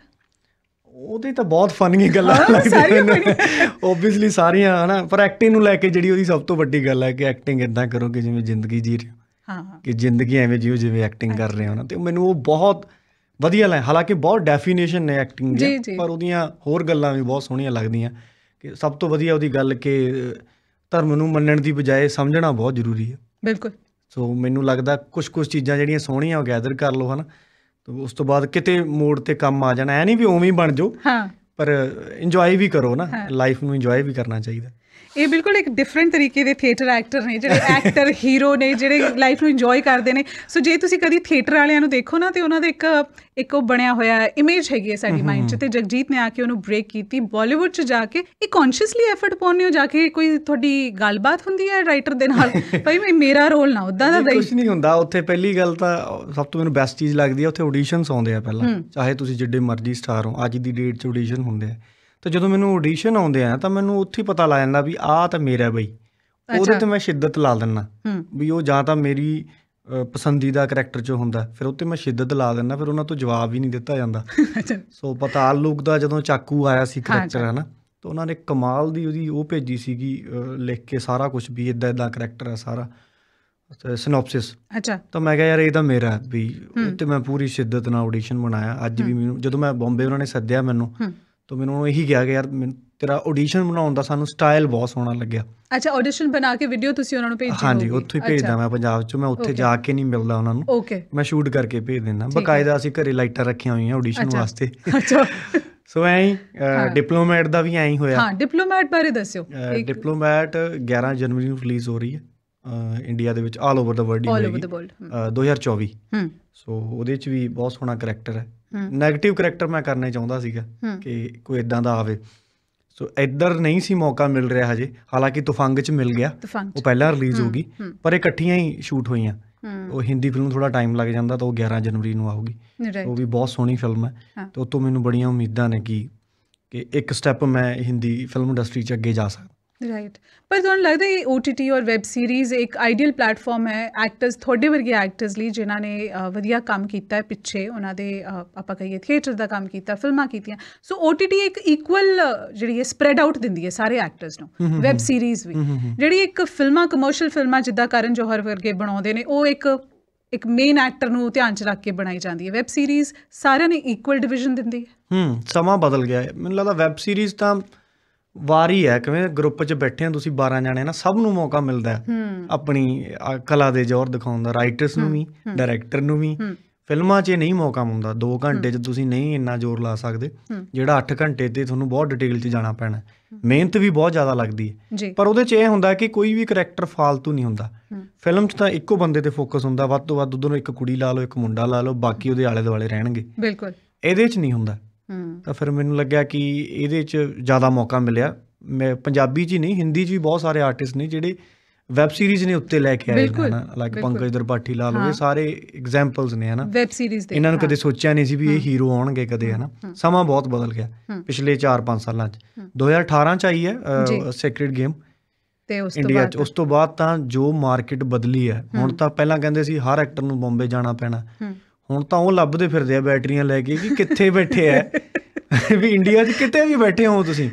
ਉਹਦੇ ਤਾਂ ਬਹੁਤ ਫਨੀ ਗੱਲਾਂ ਲੱਗਦੀਆਂ ਨੇ ਓਬਵੀਅਸਲੀ ਸਾਰੀਆਂ ਹਨਾ ਪਰ ਐਕਟਿੰਗ ਨੂੰ ਲੈ ਕੇ ਜਿਹੜੀ ਉਹਦੀ ਸਭ ਤੋਂ ਵੱਡੀ ਗੱਲ ਹੈ ਕਿ ਐਕਟਿੰਗ ਇਦਾਂ ਕਰੋ ਕਿ ਜਿਵੇਂ ਜ਼ਿੰਦਗੀ ਜੀ ਰਹੇ ਹਾਂ ਕਿ ਜ਼ਿੰਦਗੀ ਐਵੇਂ ਜਿਉ ਜਿਵੇਂ ਐਕਟਿੰਗ ਕਰ ਰਹੇ ਹੋ ਨਾ ਤੇ ਮੈਨੂੰ ਉਹ ਬਹੁਤ ਵਧੀਆ ਲੱਗਿਆ ਹਾਲਾਂਕਿ ਬਹੁਤ ਡੈਫੀਨੇਸ਼ਨ ਨੇ ਐਕਟਿੰਗ ਦੀ ਪਰ ਉਹਦੀਆਂ ਹੋਰ ਗੱਲਾਂ ਵੀ ਬਹੁਤ ਸੋਹਣੀਆਂ ਲੱਗਦੀਆਂ ਕਿ ਸਭ ਤੋਂ ਵਧੀਆ ਉਹਦੀ ਗੱਲ ਕਿ ਧਰਮ ਨੂੰ ਮੰਨਣ ਦੀ ਬਜਾਏ ਸਮਝਣਾ ਬਹੁਤ ਜ਼ਰੂਰੀ ਹੈ ਬਿਲਕੁਲ ਸੋ ਮੈਨੂੰ ਲੱਗਦਾ ਕੁਝ ਕੁਝ ਚੀਜ਼ਾਂ ਜਿਹੜੀਆਂ ਸੋਹਣੀਆਂ ਉਹ ਗੈਦਰ ਕਰ ਲਓ ਹਨ ਉਸ ਤੋਂ ਬਾਅਦ ਕਿਤੇ ਮੋੜ ਤੇ ਕੰਮ ਆ ਜਾਣਾ ਐ ਨਹੀਂ ਵੀ ਉਵੇਂ ਹੀ ਬਣ ਜਾਓ ਹਾਂ ਪਰ ਇੰਜੋਏ ਵੀ ਕਰੋ ਨਾ ਲਾਈਫ ਨੂੰ ਇੰਜੋਏ ਵੀ ਕਰਨਾ ਚਾਹੀਦਾ ਇਹ ਬਿਲਕੁਲ ਇੱਕ ਡਿਫਰੈਂਟ ਤਰੀਕੇ ਦੇ ਥੀਏਟਰ ਐਕਟਰ ਨੇ ਜਿਹੜੇ ਐਕਟਰ ਹੀਰੋ ਨੇ ਜਿਹੜੇ ਲਾਈਫ ਨੂੰ ਇੰਜੋਏ ਕਰਦੇ ਨੇ ਸੋ ਜੇ ਤੁਸੀਂ ਕਦੀ ਥੀਏਟਰ ਵਾਲਿਆਂ ਨੂੰ ਦੇਖੋ ਨਾ ਤੇ ਉਹਨਾਂ ਦਾ ਇੱਕ ਇੱਕ ਉਹ ਬਣਿਆ ਹੋਇਆ ਇਮੇਜ ਹੈਗੀ ਹੈ ਸਾਡੀ ਮਾਈਂਡ 'ਚ ਤੇ ਜਗਜੀਤ ਨੇ ਆ ਕੇ ਉਹਨੂੰ ਬ੍ਰੇਕ ਕੀਤੀ ਬਾਲੀਵੁੱਡ 'ਚ ਜਾ ਕੇ ਇਹ ਕੌਨਸ਼ੀਅਸਲੀ ਐਫਰਟ ਪਾਉਣੇ ਹੋ ਜਾ ਕੇ ਕੋਈ ਤੁਹਾਡੀ ਗੱਲਬਾਤ ਹੁੰਦੀ ਹੈ ਰਾਈਟਰ ਦੇ ਨਾਲ ਭਾਈ ਮੈਂ ਮੇਰਾ ਰੋਲ ਨਾ ਉਦਾਂ ਦਾ ਕੁਝ ਨਹੀਂ ਹੁੰਦਾ ਉੱਥੇ ਪਹਿਲੀ ਗੱਲ ਤਾਂ ਸਭ ਤੋਂ ਮੈਨੂੰ ਬੈਸਟ ਚੀਜ਼ ਲੱਗਦੀ ਹੈ ਉੱਥੇ ਆਡੀਸ਼ਨਸ ਆਉਂਦੇ ਆ ਪਹਿਲਾਂ ਚਾਹੇ ਤੁਸੀਂ ਜਿੱਡੇ ਮਰਜ਼ੀ ਸਟਾਰ ਹੋ ਅੱਜ ਦੀ ਡੇਟ 'ਚ ਆਡੀਸ਼ਨ ਹੁੰਦੇ ਆ ਤੇ ਜਦੋਂ ਮੈਨੂੰ ਆਡੀਸ਼ਨ ਆਉਂਦੇ ਆ ਤਾਂ ਮੈਨੂੰ ਉੱਥੇ ਹੀ ਪਤਾ ਲੱਗ ਜਾਂਦਾ ਵੀ ਆਹ ਤਾਂ ਮੇਰਾ ਬਈ ਉਹਦੇ ਤੇ ਮੈਂ ਸ਼ਿੱਦਤ ਲਾ ਦਿੰਨਾ ਵੀ ਉਹ ਜਾਂ ਤਾਂ ਮੇਰੀ ਪਸੰਦੀਦਾ ਕੈਰੈਕਟਰ ਚ ਹੁੰਦਾ ਫਿਰ ਉੱਤੇ ਮੈਂ ਸ਼ਿੱਦਤ ਲਾ ਦਿੰਦਾ ਫਿਰ ਉਹਨਾਂ ਤੋਂ ਜਵਾਬ ਵੀ ਨਹੀਂ ਦਿੱਤਾ ਜਾਂਦਾ ਸੋ ਪਤਾਲ ਲੋਕ ਦਾ ਜਦੋਂ ਚਾਕੂ ਆਇਆ ਸੀ ਕੈਰੈਕਟਰ ਹਨਾ ਤਾਂ ਉਹਨਾਂ ਨੇ ਕਮਾਲ ਦੀ ਉਹਦੀ ਉਹ ਭੇਜੀ ਸੀਗੀ ਲਿਖ ਕੇ ਸਾਰਾ ਕੁਝ ਵੀ ਇਦਾਂ ਇਦਾਂ ਕੈਰੈਕਟਰ ਹੈ ਸਾਰਾ ਸਿਨੋਪਸਿਸ ਅੱਛਾ ਤਾਂ ਮੈਂ ਕਿਹਾ ਯਾਰ ਇਹ ਤਾਂ ਮੇਰਾ ਵੀ ਉੱਤੇ ਮੈਂ ਪੂਰੀ ਸ਼ਿੱਦਤ ਨਾਲ ਆਡੀਸ਼ਨ ਬਣਾਇਆ ਅੱਜ ਵੀ ਮੈਨੂੰ ਜਦੋਂ ਮੈਂ ਬੰਬੇ ਉਹਨਾਂ ਨੇ ਸੱਦਿਆ ਮੈਨੂੰ ਤਾਂ ਮੈਨੂੰ ਉਹ ਇਹੀ ਕਿਹਾ ਕਿ ਯਾਰ ਤੇਰਾ ਆਡੀਸ਼ਨ ਬਣਾਉਣ ਦਾ ਸਾਨੂੰ ਸਟਾਈਲ ਬਹੁਤ ਸੋਹਣਾ ਲੱਗਿਆ ਅੱਛਾ ਆਡੀਸ਼ਨ ਬਣਾ ਕੇ ਵੀਡੀਓ ਤੁਸੀਂ ਉਹਨਾਂ ਨੂੰ ਭੇਜ ਦਿਓ ਹਾਂਜੀ ਉੱਥੇ ਹੀ ਭੇਜਦਾ ਮੈਂ ਪੰਜਾਬ 'ਚ ਮੈਂ ਉੱਥੇ ਜਾ ਕੇ ਨਹੀਂ ਮਿਲਦਾ ਉਹਨਾਂ ਨੂੰ ਓਕੇ ਮੈਂ ਸ਼ੂਟ ਕਰਕੇ ਭੇਜ ਦਿੰਦਾ ਬਕਾਇਦਾ ਅਸੀਂ ਘਰੇ ਲਾਈਟਾਂ ਰੱਖੀਆਂ ਹੋਈਆਂ ਆਡੀਸ਼ਨ ਵਾਸਤੇ ਅੱਛਾ ਸੋ ਐਂ ਡਿਪਲੋਮੈਟ ਦਾ ਵੀ ਐਂ ਹੋਇਆ ਹਾਂ ਡਿਪਲੋਮੈਟ ਬਾਰੇ ਦੱਸਿਓ ਡਿਪਲੋਮੈਟ 11 ਜਨਵਰੀ ਨੂੰ ਰਿਲੀਜ਼ ਹੋ ਰਹੀ ਹੈ ਇੰਡੀਆ ਦੇ ਵਿੱਚ ਆਲ ਓਵਰ ਦਾ ਵਰਲਡ ਹੀ ਹੋਏਗੀ 2024 ਹੂੰ ਸੋ ਉਹਦੇ ਚ ਵੀ ਬਹੁਤ ਸੋਹਣਾ ਕੈਰੈਕਟਰ ਹੈ ਨੈਗੇਟਿਵ ਕੈਰੈਕਟਰ ਮੈਂ ਕਰਨਾ ਚਾਹੁੰਦਾ ਸੀਗਾ ਕਿ ਕੋਈ ਇਦਾਂ ਦਾ ਆਵੇ ਸੋ ਇੱਧਰ ਨਹੀਂ ਸੀ ਮੌਕਾ ਮਿਲ ਰਿਹਾ ਹਜੇ ਹਾਲਾਂਕਿ ਤੁਫੰਗ ਚ ਮਿਲ ਗਿਆ ਉਹ ਪਹਿਲਾਂ ਰਿਲੀਜ਼ ਹੋ ਗਈ ਪਰ ਇਕੱਠੀਆਂ ਹੀ ਸ਼ੂਟ ਹੋਈਆਂ ਉਹ ਹਿੰਦੀ ਫਿਲਮ ਥੋੜਾ ਟਾਈਮ ਲੱਗ ਜਾਂਦਾ ਤਾਂ ਉਹ 11 ਜਨਵਰੀ ਨੂੰ ਆਊਗੀ ਉਹ ਵੀ ਬਹੁਤ ਸੋਹਣੀ ਫਿਲਮ ਹੈ ਤੇ ਉਤੋਂ ਮੈਨੂੰ ਬੜੀਆਂ ਉਮੀਦਾਂ ਨੇ ਕਿ ਕਿ ਇੱਕ ਸਟੈਪ ਮੈਂ ਹਿੰਦੀ ਫਿਲਮ ਇੰਡਸਟਰੀ 'ਚ ਅੱਗੇ ਜਾ ਸਕਦਾ ਰਾਈਟ ਪਰ ਤੁਹਾਨੂੰ ਲੱਗਦਾ ਇਹ OTT ਔਰ ਵੈਬ ਸੀਰੀਜ਼ ਇੱਕ ਆਈਡੀਅਲ ਪਲੇਟਫਾਰਮ ਹੈ ਐਕਟਰਸ ਤੁਹਾਡੇ ਵਰਗੇ ਐਕਟਰਸ ਲਈ ਜਿਨ੍ਹਾਂ ਨੇ ਵਧੀਆ ਕੰਮ ਕੀਤਾ ਹੈ ਪਿੱਛੇ ਉਹਨਾਂ ਦੇ ਆਪਾਂ ਕਹੀਏ ਥੀਏਟਰ ਦਾ ਕੰਮ ਕੀਤਾ ਫਿਲਮਾਂ ਕੀਤੀਆਂ ਸੋ OTT ਇੱਕ ਇਕੁਅਲ ਜਿਹੜੀ ਹੈ ਸਪਰੈਡ ਆਊਟ ਦਿੰਦੀ ਹੈ ਸਾਰੇ ਐਕਟਰਸ ਨੂੰ ਵੈਬ ਸੀਰੀਜ਼ ਵੀ ਜਿਹੜੀ ਇੱਕ ਫਿਲਮਾਂ ਕਮਰਸ਼ੀਅਲ ਫਿਲਮਾਂ ਜਿੱਦਾਂ ਕਰਨ ਜੋਹਰ ਵਰਗੇ ਬਣਾਉਂਦੇ ਨੇ ਉਹ ਇੱਕ ਇੱਕ ਮੇਨ ਐਕਟਰ ਨੂੰ ਧਿਆਨ ਚ ਰੱਖ ਕੇ ਬਣਾਈ ਜਾਂਦੀ ਹੈ ਵੈਬ ਸੀਰੀਜ਼ ਸਾਰਿਆਂ ਨੇ ਇਕੁਅਲ ਡਿਵੀਜ਼ਨ ਦਿੰਦੀ ਹੈ ਹੂੰ ਸਮਾਂ ਬਦਲ ਗਿਆ ਹੈ ਮੈਨੂੰ ਲੱਗਦਾ ਵੈਬ ਸੀਰੀਜ਼ ਤਾਂ ਵਾਰੀ ਹੈ ਕਿਵੇਂ ਗਰੁੱਪ 'ਚ ਬੈਠੇ ਆ ਤੁਸੀਂ 12 ਜਾਣੇ ਨਾ ਸਭ ਨੂੰ ਮੌਕਾ ਮਿਲਦਾ ਹੈ ਆਪਣੀ ਕਲਾ ਦੇ ਜ਼ੋਰ ਦਿਖਾਉਣ ਦਾ ਰਾਈਟਰਸ ਨੂੰ ਵੀ ਡਾਇਰੈਕਟਰ ਨੂੰ ਵੀ ਫਿਲਮਾਂ 'ਚ ਨਹੀਂ ਮੌਕਾ ਹੁੰਦਾ 2 ਘੰਟੇ 'ਚ ਤੁਸੀਂ ਨਹੀਂ ਇੰਨਾ ਜ਼ੋਰ ਲਾ ਸਕਦੇ ਜਿਹੜਾ 8 ਘੰਟੇ ਤੇ ਤੁਹਾਨੂੰ ਬਹੁਤ ਡਿਟੇਲ 'ਚ ਜਾਣਾ ਪੈਣਾ ਮਿਹਨਤ ਵੀ ਬਹੁਤ ਜ਼ਿਆਦਾ ਲੱਗਦੀ ਹੈ ਪਰ ਉਹਦੇ 'ਚ ਇਹ ਹੁੰਦਾ ਕਿ ਕੋਈ ਵੀ ਕੈਰੈਕਟਰ ਫਾਲਤੂ ਨਹੀਂ ਹੁੰਦਾ ਫਿਲਮ 'ਚ ਤਾਂ ਇੱਕੋ ਬੰਦੇ ਤੇ ਫੋਕਸ ਹੁੰਦਾ ਵੱਧ ਤੋਂ ਵੱਧ ਦੋਨੋਂ ਇੱਕ ਕੁੜੀ ਲਾ ਲਓ ਇੱਕ ਮੁੰਡਾ ਲਾ ਲਓ ਬਾਕੀ ਉਹਦੇ ਆਲੇ ਦੁਆਲੇ ਰਹਿਣਗੇ ਬਿਲਕੁਲ ਇਹਦੇ 'ਚ ਨਹੀਂ ਹੁੰਦਾ ਤਾਂ ਫਿਰ ਮੈਨੂੰ ਲੱਗਿਆ ਕਿ ਇਹਦੇ 'ਚ ਜ਼ਿਆਦਾ ਮੌਕਾ ਮਿਲਿਆ ਮੈਂ ਪੰਜਾਬੀ 'ਚ ਹੀ ਨਹੀਂ ਹਿੰਦੀ 'ਚ ਵੀ ਬਹੁਤ ਸਾਰੇ ਆਰਟਿਸਟ ਨੇ ਜਿਹੜੇ ਵੈਬ ਸੀਰੀਜ਼ ਨੇ ਉੱਤੇ ਲੈ ਕੇ ਆਏ ਹਨ ਲਾਈਕ ਪੰਕਜ ਦਰਪਾਠੀ ਲਾ ਲਓ ਇਹ ਸਾਰੇ ਐਗਜ਼ਾਮਪਲਸ ਨੇ ਹਨਾ ਵੈਬ ਸੀਰੀਜ਼ ਦੇ ਇਹਨਾਂ ਨੂੰ ਕਦੇ ਸੋਚਿਆ ਨਹੀਂ ਸੀ ਵੀ ਇਹ ਹੀਰੋ ਆਉਣਗੇ ਕਦੇ ਹਨਾ ਸਮਾਂ ਬਹੁਤ ਬਦਲ ਗਿਆ ਪਿਛਲੇ 4-5 ਸਾਲਾਂ 'ਚ 2018 'ਚ ਆਈ ਹੈ ਸੈਕ੍ਰੇਟ ਗੇਮ ਤੇ ਉਸ ਤੋਂ ਬਾਅਦ ਉਸ ਤੋਂ ਬਾਅਦ ਤਾਂ ਜੋ ਮਾਰਕੀਟ ਬਦਲੀ ਹੈ ਹੁਣ ਤਾਂ ਪਹਿਲਾਂ ਕਹਿੰਦੇ ਸੀ ਹਰ ਐਕਟਰ ਨੂੰ ਬੰਬੇ ਜਾਣਾ ਪੈਣਾ ਹੁਣ ਤਾਂ ਉਹ ਲੱਭਦੇ ਫਿਰਦੇ ਆ ਬੈਟਰੀਆਂ ਲੈ ਕੇ ਕਿ ਕਿੱਥੇ ਬੈਠੇ ਆ ਵੀ ਇੰਡੀਆ 'ਚ ਕਿਤੇ ਵੀ ਬੈਠੇ ਹੋ ਤੁਸੀਂ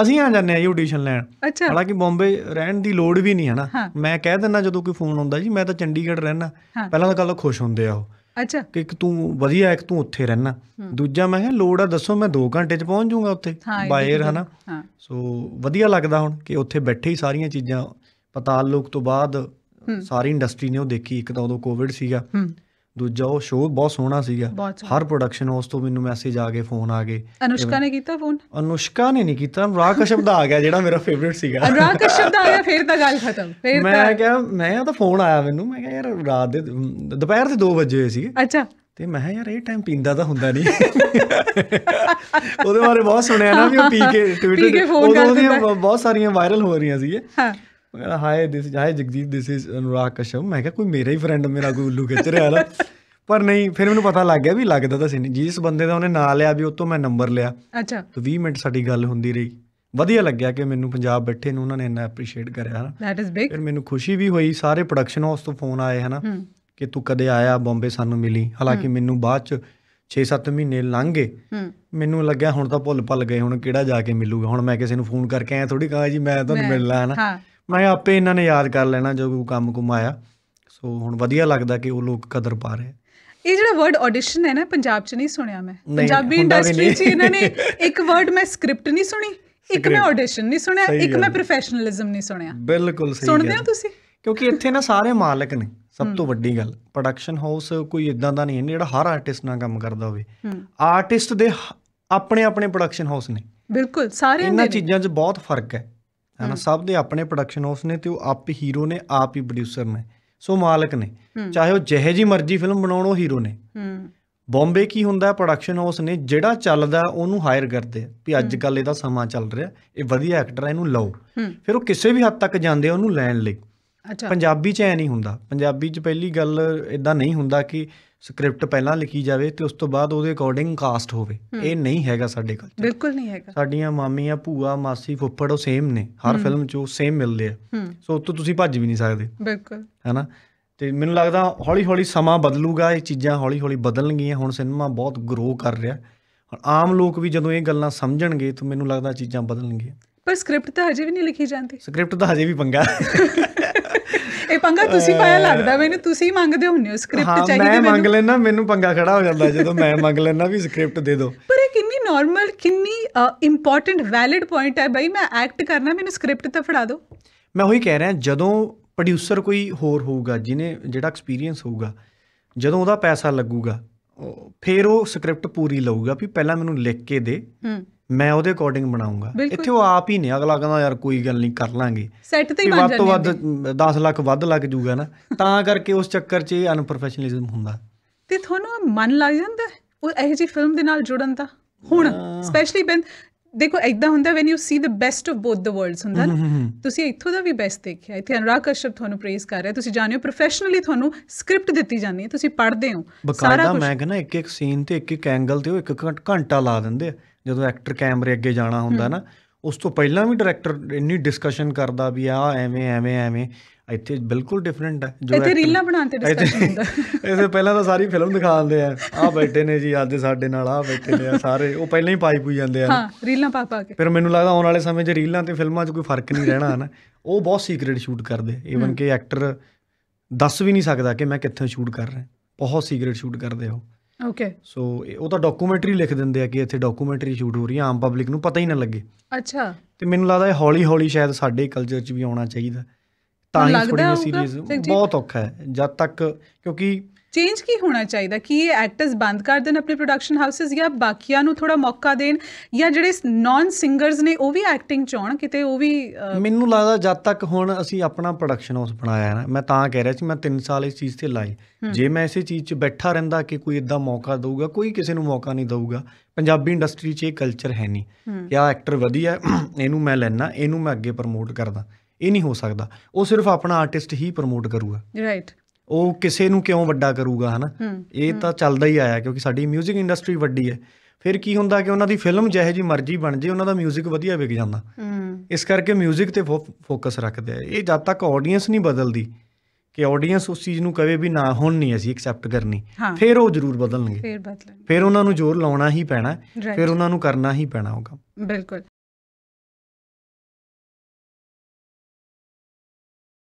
ਅਸੀਂ ਆ ਜਾਂਦੇ ਆ ਜੀ ਆਡੀਸ਼ਨ ਲੈਣ ਹਾਲਾਂਕਿ ਬੰਬੇ ਰਹਿਣ ਦੀ ਲੋੜ ਵੀ ਨਹੀਂ ਹੈ ਨਾ ਮੈਂ ਕਹਿ ਦਿੰਦਾ ਜਦੋਂ ਕੋਈ ਫੋਨ ਆਉਂਦਾ ਜੀ ਮੈਂ ਤਾਂ ਚੰਡੀਗੜ੍ਹ ਰਹਿਣਾ ਪਹਿਲਾਂ ਤਾਂ ਕੱਲ ਖੁਸ਼ ਹੁੰਦੇ ਆ ਉਹ ਅੱਛਾ ਕਿ ਇੱਕ ਤੂੰ ਵਧੀਆ ਇੱਕ ਤੂੰ ਉੱਥੇ ਰਹਿਣਾ ਦੂਜਾ ਮੈਂ ਕਿਹਾ ਲੋੜ ਆ ਦੱਸੋ ਮੈਂ 2 ਘੰਟੇ 'ਚ ਪਹੁੰਚ ਜਾਊਂਗਾ ਉੱਥੇ ਬਾਇਰ ਹਨਾ ਸੋ ਵਧੀਆ ਲੱਗਦਾ ਹੁਣ ਕਿ ਉੱਥੇ ਬੈਠੇ ਹੀ ਸਾਰੀਆਂ ਚੀਜ਼ਾਂ ਪਤਾਲ ਲੋਕ ਤੋਂ ਬਾਅਦ ਸਾਰੀ ਇੰਡਸਟਰੀ ਨੇ ਉਹ ਦੇਖੀ ਇੱਕ ਤਾਂ ਉਦੋਂ ਕੋਵਿਡ ਸੀਗਾ ਦੂਜਾ ਉਹ ਸ਼ੋਅ ਬਹੁਤ ਸੋਹਣਾ ਸੀਗਾ ਹਰ ਪ੍ਰੋਡਕਸ਼ਨ ਉਸ ਤੋਂ ਮੈਨੂੰ ਮੈਸੇਜ ਆ ਗਏ ਫੋਨ ਆ ਗਏ ਅਨੁਸ਼ਕਾ ਨੇ ਕੀਤਾ ਫੋਨ ਅਨੁਸ਼ਕਾ ਨੇ ਨਹੀਂ ਕੀਤਾ ਅਨੁਰਾਗ ਕਸ਼ਪ ਦਾ ਆ ਗਿਆ ਜਿਹੜਾ ਮੇਰਾ ਫੇਵਰਿਟ ਸੀਗਾ ਅਨੁਰਾਗ ਕਸ਼ਪ ਦਾ ਆ ਗਿਆ ਫਿਰ ਤਾਂ ਗੱਲ ਖਤਮ ਫਿਰ ਮੈਂ ਕਿਹਾ ਮੈਂ ਤਾਂ ਫੋਨ ਆਇਆ ਮੈਨੂੰ ਮੈਂ ਕਿਹਾ ਯਾਰ ਰਾਤ ਦੇ ਦੁਪਹਿਰ ਦੇ 2 ਵਜੇ ਹੋਏ ਸੀਗੇ ਅੱਛਾ ਤੇ ਮੈਂ ਕਿਹਾ ਯਾਰ ਇਹ ਟਾਈਮ ਪੀਂਦਾ ਤਾਂ ਹੁੰਦਾ ਨਹੀਂ ਉਹਦੇ ਬਾਰੇ ਬਹੁਤ ਸੁਣਿਆ ਨਾ ਵੀ ਉਹ ਪੀ ਕੇ ਟਵਿੱਟਰ ਤੇ ਉਹਦੀਆਂ ਬਹੁਤ ਸਾਰੀਆਂ ਵਾਇਰਲ ਹੋ ਰਹੀਆਂ ਸੀ ਹਾਂ ਮੈਂ ਕਹਿੰਦਾ hi this hi Jagdeep this is Anurag Kashyap ਮੈਂ ਕਿਹਾ ਕੋਈ ਮੇਰਾ ਹੀ ਫਰੈਂਡ ਮੇਰਾ ਕੋਈ ਉੱਲੂ ਖਿੱਚ ਰਿਹਾ ਨਾ ਪਰ ਨਹੀਂ ਫਿਰ ਮੈਨੂੰ ਪਤਾ ਲੱਗ ਗਿਆ ਵੀ ਲੱਗਦਾ ਤਾਂ ਸੀ ਨਹੀਂ ਜਿਸ ਬੰਦੇ ਦਾ ਉਹਨੇ ਨਾਂ ਲਿਆ ਵੀ ਉਹ ਤੋਂ ਮੈਂ ਨੰਬਰ ਲਿਆ ਅੱਛਾ ਤੇ 20 ਮਿੰਟ ਸਾਡੀ ਗੱਲ ਹੁੰਦੀ ਰਹੀ ਵਧੀਆ ਲੱਗਿਆ ਕਿ ਮੈਨੂੰ ਪੰਜਾਬ ਬੈਠੇ ਨੂੰ ਉਹਨਾਂ ਨੇ ਇੰਨਾ ਅਪਰੀਸ਼ੀਏਟ ਕਰਿਆ ਹਨਾ ਦੈਟ ਇਜ਼ ਬਿਗ ਫਿਰ ਮੈਨੂੰ ਖੁਸ਼ੀ ਵੀ ਹੋਈ ਸਾਰੇ ਪ੍ਰੋਡਕਸ਼ਨ ਹਾਊਸ ਤੋਂ ਫੋਨ ਆਏ ਹਨਾ ਕਿ ਤੂੰ ਕਦੇ ਆਇਆ ਬੰਬੇ ਸਾਨੂੰ ਮਿਲੀ ਹਾਲਾਂਕਿ ਮੈਨੂੰ ਬਾਅਦ ਚ 6-7 ਮਹੀਨੇ ਲੰਘ ਗਏ ਮੈਨੂੰ ਲੱਗਿਆ ਹੁਣ ਤਾਂ ਭੁੱਲ ਭੱਲ ਗਏ ਹੁਣ ਕਿਹੜਾ ਜਾ ਕੇ ਮਿਲੂਗਾ ਹੁਣ ਮੈਂ ਕਿਸੇ ਨੂੰ ਫੋਨ ਕਰਕੇ ਆਇਆ ਥੋੜੀ ਕਹਾਂ ਜੀ ਮੈਂ ਤੁਹਾਨੂੰ ਮਿਲਣਾ ਹਨਾ ਮੈਂ ਆਪੇ ਇਹਨਾਂ ਨੇ ਯਾਦ ਕਰ ਲੈਣਾ ਜੋ ਕੋਈ ਕੰਮ ਕੁਮਾਇਆ ਸੋ ਹੁਣ ਵਧੀਆ ਲੱਗਦਾ ਕਿ ਉਹ ਲੋਕ ਕਦਰ ਪਾ ਰਹੇ ਇਹ ਜਿਹੜਾ ਵਰਡ ਆਡੀਸ਼ਨ ਹੈ ਨਾ ਪੰਜਾਬ 'ਚ ਨਹੀਂ ਸੁਣਿਆ ਮੈਂ ਪੰਜਾਬੀ ਇੰਡਸਟਰੀ 'ਚ ਇਹਨਾਂ ਨੇ ਇੱਕ ਵਰਡ ਮੈਂ ਸਕ੍ਰਿਪਟ ਨਹੀਂ ਸੁਣੀ ਇੱਕ ਮੈਂ ਆਡੀਸ਼ਨ ਨਹੀਂ ਸੁਣਿਆ ਇੱਕ ਮੈਂ ਪ੍ਰੋਫੈਸ਼ਨਲਿਜ਼ਮ ਨਹੀਂ ਸੁਣਿਆ ਬਿਲਕੁਲ ਸਹੀ ਸੁਣਦੇ ਹੋ ਤੁਸੀਂ ਕਿਉਂਕਿ ਇੱਥੇ ਨਾ ਸਾਰੇ ਮਾਲਕ ਨੇ ਸਭ ਤੋਂ ਵੱਡੀ ਗੱਲ ਪ੍ਰੋਡਕਸ਼ਨ ਹਾਊਸ ਕੋਈ ਇਦਾਂ ਦਾ ਨਹੀਂ ਹੈ ਜਿਹੜਾ ਹਰ ਆਰਟਿਸਟ ਨਾਲ ਕੰਮ ਕਰਦਾ ਹੋਵੇ ਆਰਟਿਸਟ ਦੇ ਆਪਣੇ ਆਪਣੇ ਪ੍ਰੋਡਕਸ਼ਨ ਹਾਊਸ ਨੇ ਬਿਲਕੁਲ ਸਾਰੇ ਇਹਨਾਂ ਚੀਜ਼ਾਂ 'ਚ ਬਹੁਤ ਫਰਕ ਹੈ ਹੈ ਨਾ ਸਭ ਦੇ ਆਪਣੇ ਪ੍ਰੋਡਕਸ਼ਨ ਹਾਊਸ ਨੇ ਤੇ ਉਹ ਆਪ ਹੀ ਹੀਰੋ ਨੇ ਆਪ ਹੀ ਪ੍ਰੋਡਿਊਸਰ ਨੇ ਸੋ ਮਾਲਕ ਨੇ ਚਾਹੇ ਉਹ ਜਿਹੇ ਜੀ ਮਰਜ਼ੀ ਫਿਲਮ ਬਣਾਉਣ ਉਹ ਹੀਰੋ ਨੇ ਬੰਬੇ ਕੀ ਹੁੰਦਾ ਪ੍ਰੋਡਕਸ਼ਨ ਹਾਊਸ ਨੇ ਜਿਹੜਾ ਚੱਲਦਾ ਉਹਨੂੰ ਹਾਇਰ ਕਰਦੇ ਆ ਵੀ ਅੱਜ ਕੱਲ ਇਹਦਾ ਸਮਾਂ ਚੱਲ ਰਿਹਾ ਇਹ ਵਧੀਆ ਐਕਟਰ ਹੈ ਇਹਨੂੰ ਲਓ ਫਿਰ ਉਹ ਕਿਸੇ ਵੀ ਹੱਦ ਤੱਕ ਜਾਂਦੇ ਉਹਨੂੰ ਲੈਣ ਲਈ ਅੱਛਾ ਪੰਜਾਬੀ 'ਚ ਐ ਨਹੀਂ ਹੁੰਦਾ ਪੰਜਾਬੀ 'ਚ ਪਹਿਲੀ ਗੱਲ ਇਦਾਂ ਨਹੀਂ ਹੁੰਦਾ ਕਿ ਸਕ੍ਰਿਪਟ ਪਹਿਲਾਂ ਲਿਖੀ ਜਾਵੇ ਤੇ ਉਸ ਤੋਂ ਬਾਅਦ ਉਹਦੇ ਅਕੋਰਡਿੰਗ ਕਾਸਟ ਹੋਵੇ ਇਹ ਨਹੀਂ ਹੈਗਾ ਸਾਡੇ ਕਲਚਰ ਬਿਲਕੁਲ ਨਹੀਂ ਹੈਗਾ ਸਾਡੀਆਂ ਮਾਮੀਆਂ ਭੂਆ ਮਾਸੀ ਫੁੱਫੜ ਉਹ ਸੇਮ ਨੇ ਹਰ ਫਿਲਮ 'ਚ ਉਹ ਸੇਮ ਮਿਲਦੇ ਆ ਸੋ ਉਤੋਂ ਤੁਸੀਂ ਭੱਜ ਵੀ ਨਹੀਂ ਸਕਦੇ ਬਿਲਕੁਲ ਹੈਨਾ ਤੇ ਮੈਨੂੰ ਲੱਗਦਾ ਹੌਲੀ ਹੌਲੀ ਸਮਾਂ ਬਦਲੂਗਾ ਇਹ ਚੀਜ਼ਾਂ ਹੌਲੀ ਹੌਲੀ ਬਦਲਣਗੀਆਂ ਹੁਣ ਸਿਨੇਮਾ ਬਹੁਤ ਗਰੋ ਕਰ ਰਿਹਾ ਆਮ ਲੋਕ ਵੀ ਜਦੋਂ ਇਹ ਗੱਲਾਂ ਸਮਝਣਗੇ ਤਾਂ ਮੈਨੂੰ ਲੱਗਦਾ ਚੀਜ਼ਾਂ ਬਦਲਣਗੀਆਂ ਪਰ ਸਕ੍ਰਿਪਟ ਤਾਂ ਹਜੇ ਵੀ ਨਹੀਂ ਲਿਖੀ ਜਾਂਦੀ ਸਕ੍ਰਿਪਟ ਤਾਂ ਹਜੇ ਵੀ ਪੰਗਾ ਇਹ ਪੰਗਾ ਤੁਸੀਂ ਪਾਇਆ ਲੱਗਦਾ ਮੈਨੂੰ ਤੁਸੀਂ ਮੰਗਦੇ ਹੁੰਨੇ ਹੋ ਸਕ੍ਰਿਪਟ ਚਾਹੀਦੀ ਮੈਨੂੰ ਮੈਂ ਮੰਗ ਲੈਣਾ ਮੈਨੂੰ ਪੰਗਾ ਖੜਾ ਹੋ ਜਾਂਦਾ ਜਦੋਂ ਮੈਂ ਮੰਗ ਲੈਣਾ ਵੀ ਸਕ੍ਰਿਪਟ ਦੇ ਦਿਓ ਪਰ ਇਹ ਕਿੰਨੀ ਨਾਰਮਲ ਕਿੰਨੀ ਇੰਪੋਰਟੈਂਟ ਵੈਲਿਡ ਪੁਆਇੰਟ ਹੈ ਬਈ ਮੈਂ ਐਕਟ ਕਰਨਾ ਮੈਨੂੰ ਸਕ੍ਰਿਪਟ ਤਾਂ ਫੜਾ ਦਿਓ ਮੈਂ ਉਹੀ ਕਹਿ ਰਿਹਾ ਜਦੋਂ ਪ੍ਰੋਡਿਊਸਰ ਕੋਈ ਹੋਰ ਹੋਊਗਾ ਜਿਹਨੇ ਜਿਹੜਾ ਐਕਸਪੀਰੀਅੰਸ ਹੋਊਗਾ ਜਦੋਂ ਉਹਦਾ ਪੈਸਾ ਲੱਗੂਗਾ ਫਿਰ ਉਹ ਸਕ੍ਰਿਪਟ ਪੂਰੀ ਲਊਗਾ ਵੀ ਪਹਿਲਾਂ ਮੈਨੂੰ ਲਿਖ ਕੇ ਦੇ ਹੂੰ ਮੈਂ ਉਹਦੇ ਅਕੋਰਡਿੰਗ ਬਣਾਉਂਗਾ ਇੱਥੇ ਉਹ ਆਪ ਹੀ ਨੇ ਅਗਲਾ ਕਹਿੰਦਾ ਯਾਰ ਕੋਈ ਗੱਲ ਨਹੀਂ ਕਰ ਲਾਂਗੇ ਸੈੱਟ ਤੇ ਹੀ ਬਣ ਜਾਂਦੇ ਵੱਧ ਤੋਂ ਵੱਧ 10 ਲੱਖ ਵੱਧ ਲੱਗ ਜੂਗਾ ਨਾ ਤਾਂ ਕਰਕੇ ਉਸ ਚੱਕਰ 'ਚ ਅਨਪ੍ਰੋਫੈਸ਼ਨਲਿਜ਼ਮ ਹੁੰਦਾ ਤੇ ਤੁਹਾਨੂੰ ਮਨ ਲੱਗ ਜਾਂਦਾ ਉਹ ਇਹ ਜੀ ਫਿਲਮ ਦੇ ਨਾਲ ਜੁੜਨ ਦਾ ਹੁਣ ਸਪੈਸ਼ਲੀ ਬੈਂ ਦੇਖੋ ਐਦਾਂ ਹੁੰਦਾ when you see the best of both the worlds ਹੁੰਦਾ ਤੁਸੀਂ ਇੱਥੋਂ ਦਾ ਵੀ ਬੈਸਟ ਦੇਖਿਆ ਇੱਥੇ ਅਨੁਰਾਗ ਕਸ਼ਪ ਤੁਹਾਨੂੰ ਪ੍ਰੇਜ਼ ਕਰ ਰਿਹਾ ਤੁਸੀਂ ਜਾਣਿਓ ਪ੍ਰੋਫੈਸ਼ਨਲੀ ਤੁਹਾਨੂੰ ਸਕ੍ਰਿਪਟ ਦਿੱਤੀ ਜਾਂਦੀ ਹੈ ਤੁਸੀਂ ਪੜ੍ਹਦੇ ਹੋ ਸਾਰਾ ਕੁਝ ਮੈਂ ਕਹਿੰਦਾ ਇੱਕ ਇੱਕ ਸੀਨ ਤੇ ਇੱਕ ਇੱਕ ਐਂਗਲ ਤੇ ਉਹ ਇੱਕ ਘੰਟਾ ਲਾ ਦਿੰਦੇ ਆ ਜਦੋਂ ਐਕਟਰ ਕੈਮਰੇ ਅੱਗੇ ਜਾਣਾ ਹੁੰਦਾ ਨਾ ਉਸ ਤੋਂ ਪਹਿਲਾਂ ਵੀ ਡਾਇਰੈਕਟਰ ਇੰਨੀ ਡਿਸਕਸ਼ਨ ਕਰਦਾ ਵੀ ਆ ਐਵੇਂ ਐਵੇਂ ਐਵੇਂ ਇੱਥੇ ਬਿਲਕੁਲ ਡਿਫਰੈਂਟ ਹੈ ਜੋ ਇੱਥੇ ਰੀਲਾਂ ਬਣਾਉਂਦੇ ਡਿਸਕਸ਼ਨ ਹੁੰਦਾ ਇਸੇ ਪਹਿਲਾਂ ਤਾਂ ਸਾਰੀ ਫਿਲਮ ਦਿਖਾਉਂਦੇ ਆ ਆ ਬੈਠੇ ਨੇ ਜੀ ਅੱਜ ਸਾਡੇ ਨਾਲ ਆ ਬੈਠੇ ਨੇ ਸਾਰੇ ਉਹ ਪਹਿਲਾਂ ਹੀ ਪਾਈ ਪੂਈ ਜਾਂਦੇ ਆ ਹਾਂ ਰੀਲਾਂ ਪਾ ਪਾ ਕੇ ਫਿਰ ਮੈਨੂੰ ਲੱਗਦਾ ਆਉਣ ਵਾਲੇ ਸਮੇਂ 'ਚ ਰੀਲਾਂ ਤੇ ਫਿਲਮਾਂ 'ਚ ਕੋਈ ਫਰਕ ਨਹੀਂ ਰਹਿਣਾ ਹਨ ਉਹ ਬਹੁਤ ਸੀਕ੍ਰੀਟ ਸ਼ੂਟ ਕਰਦੇ ਈਵਨ ਕਿ ਐਕਟਰ ਦੱਸ ਵੀ ਨਹੀਂ ਸਕਦਾ ਕਿ ਮੈਂ ਕਿੱਥੇ ਸ਼ੂਟ ਕਰ ਰਿਹਾ ਬਹੁਤ ਸੀਕ੍ਰੀਟ ਸ਼ੂਟ ਕਰਦੇ ਆ ਉਹ ਓਕੇ ਸੋ ਉਹ ਤਾਂ ਡਾਕੂਮੈਂਟਰੀ ਲਿਖ ਦਿੰਦੇ ਆ ਕਿ ਇੱਥੇ ਡਾਕੂਮੈਂਟਰੀ ਸ਼ੂਟ ਹੋ ਰਹੀ ਆ ਆਮ ਪਬਲਿਕ ਨੂੰ ਪਤਾ ਹੀ ਨਾ ਲੱਗੇ ਅੱਛਾ ਤੇ ਮੈਨੂੰ ਲੱਗਦਾ ਇਹ ਹੌਲੀ ਹੌਲੀ ਸ਼ਾਇਦ ਸਾਡੇ ਕਲਚਰ 'ਚ ਵੀ ਆਉਣਾ ਚਾਹੀਦਾ ਤਾਂ ਹੀ ਥੋੜੀ ਸੀਰੀਜ਼ ਬਹੁਤ ਔਖਾ ਹੈ ਜਦ ਤੱਕ ਕਿਉਂਕਿ ਚੇਂਜ ਕੀ ਹੋਣਾ ਚਾਹੀਦਾ ਕਿ ਇਹ ਐਕਟਰਸ ਬੰਦ ਕਰ ਦੇਣ ਆਪਣੇ ਪ੍ਰੋਡਕਸ਼ਨ ਹਾਊਸਸ ਜਾਂ ਬਾਕੀਆਂ ਨੂੰ ਥੋੜਾ ਮੌਕਾ ਦੇਣ ਜਾਂ ਜਿਹੜੇ ਨਾਨ ਸਿੰਗਰਸ ਨੇ ਉਹ ਵੀ ਐਕਟਿੰਗ ਚਾਹਣ ਕਿਤੇ ਉਹ ਵੀ ਮੈਨੂੰ ਲੱਗਦਾ ਜਦ ਤੱਕ ਹੁਣ ਅਸੀਂ ਆਪਣਾ ਪ੍ਰੋਡਕਸ਼ਨ ਹਾਊਸ ਬਣਾਇਆ ਹੈ ਨਾ ਮੈਂ ਤਾਂ ਕਹਿ ਰਿਹਾ ਸੀ ਮੈਂ 3 ਸਾਲ ਇਸ ਚੀਜ਼ ਤੇ ਲਾਏ ਜੇ ਮੈਂ ਇਸੇ ਚੀਜ਼ 'ਚ ਬੈਠਾ ਰਹਿੰਦਾ ਕਿ ਕੋਈ ਇਦਾਂ ਮੌਕਾ ਦੇਊਗਾ ਕੋਈ ਕਿਸੇ ਨੂੰ ਮੌਕਾ ਨਹੀਂ ਦੇਊਗਾ ਪੰਜਾਬੀ ਇੰਡਸਟਰੀ 'ਚ ਇਹ ਕਲਚਰ ਹੈ ਨਹੀਂ ਕਿ ਆ ਐਕਟਰ ਵਧੀਆ ਇਹਨੂੰ ਮੈਂ ਲੈਣਾ ਇਹਨੂੰ ਮੈਂ ਅੱਗੇ ਪ੍ਰਮੋਟ ਕਰਦਾ ਇਹ ਨਹੀਂ ਹੋ ਸਕਦਾ ਉਹ ਸਿਰਫ ਆਪਣਾ ਆਰਟਿਸਟ ਹੀ ਪ੍ਰਮੋਟ ਕਰੂਗਾ ਰਾਈਟ ਉਹ ਕਿਸੇ ਨੂੰ ਕਿਉਂ ਵੱਡਾ ਕਰੂਗਾ ਹਨਾ ਇਹ ਤਾਂ ਚੱਲਦਾ ਹੀ ਆਇਆ ਕਿਉਂਕਿ ਸਾਡੀ 뮤직 ਇੰਡਸਟਰੀ ਵੱਡੀ ਹੈ ਫਿਰ ਕੀ ਹੁੰਦਾ ਕਿ ਉਹਨਾਂ ਦੀ ਫਿਲਮ ਜਿਹੇ ਜੀ ਮਰਜ਼ੀ ਬਣ ਜੇ ਉਹਨਾਂ ਦਾ 뮤직 ਵਧੀਆ ਵਿਕ ਜਾਂਦਾ ਇਸ ਕਰਕੇ 뮤직 ਤੇ ਫੋਕਸ ਰੱਖਦੇ ਆ ਇਹ ਜਦ ਤੱਕ ਆਡੀਅנס ਨਹੀਂ ਬਦਲਦੀ ਕਿ ਆਡੀਅנס ਉਸ ਚੀਜ਼ ਨੂੰ ਕਵੇ ਵੀ ਨਾ ਹੁਣ ਨਹੀਂ ਅਸੀਂ ਐਕਸੈਪਟ ਕਰਨੀ ਫਿਰ ਉਹ ਜ਼ਰੂਰ ਬਦਲਣਗੇ ਫਿਰ ਬਦਲਣਗੇ ਫਿਰ ਉਹਨਾਂ ਨੂੰ ਜ਼ੋਰ ਲਾਉਣਾ ਹੀ ਪੈਣਾ ਫਿਰ ਉਹਨਾਂ ਨੂੰ ਕਰਨਾ ਹੀ ਪੈਣਾ ਹੋਗਾ ਬਿਲਕੁਲ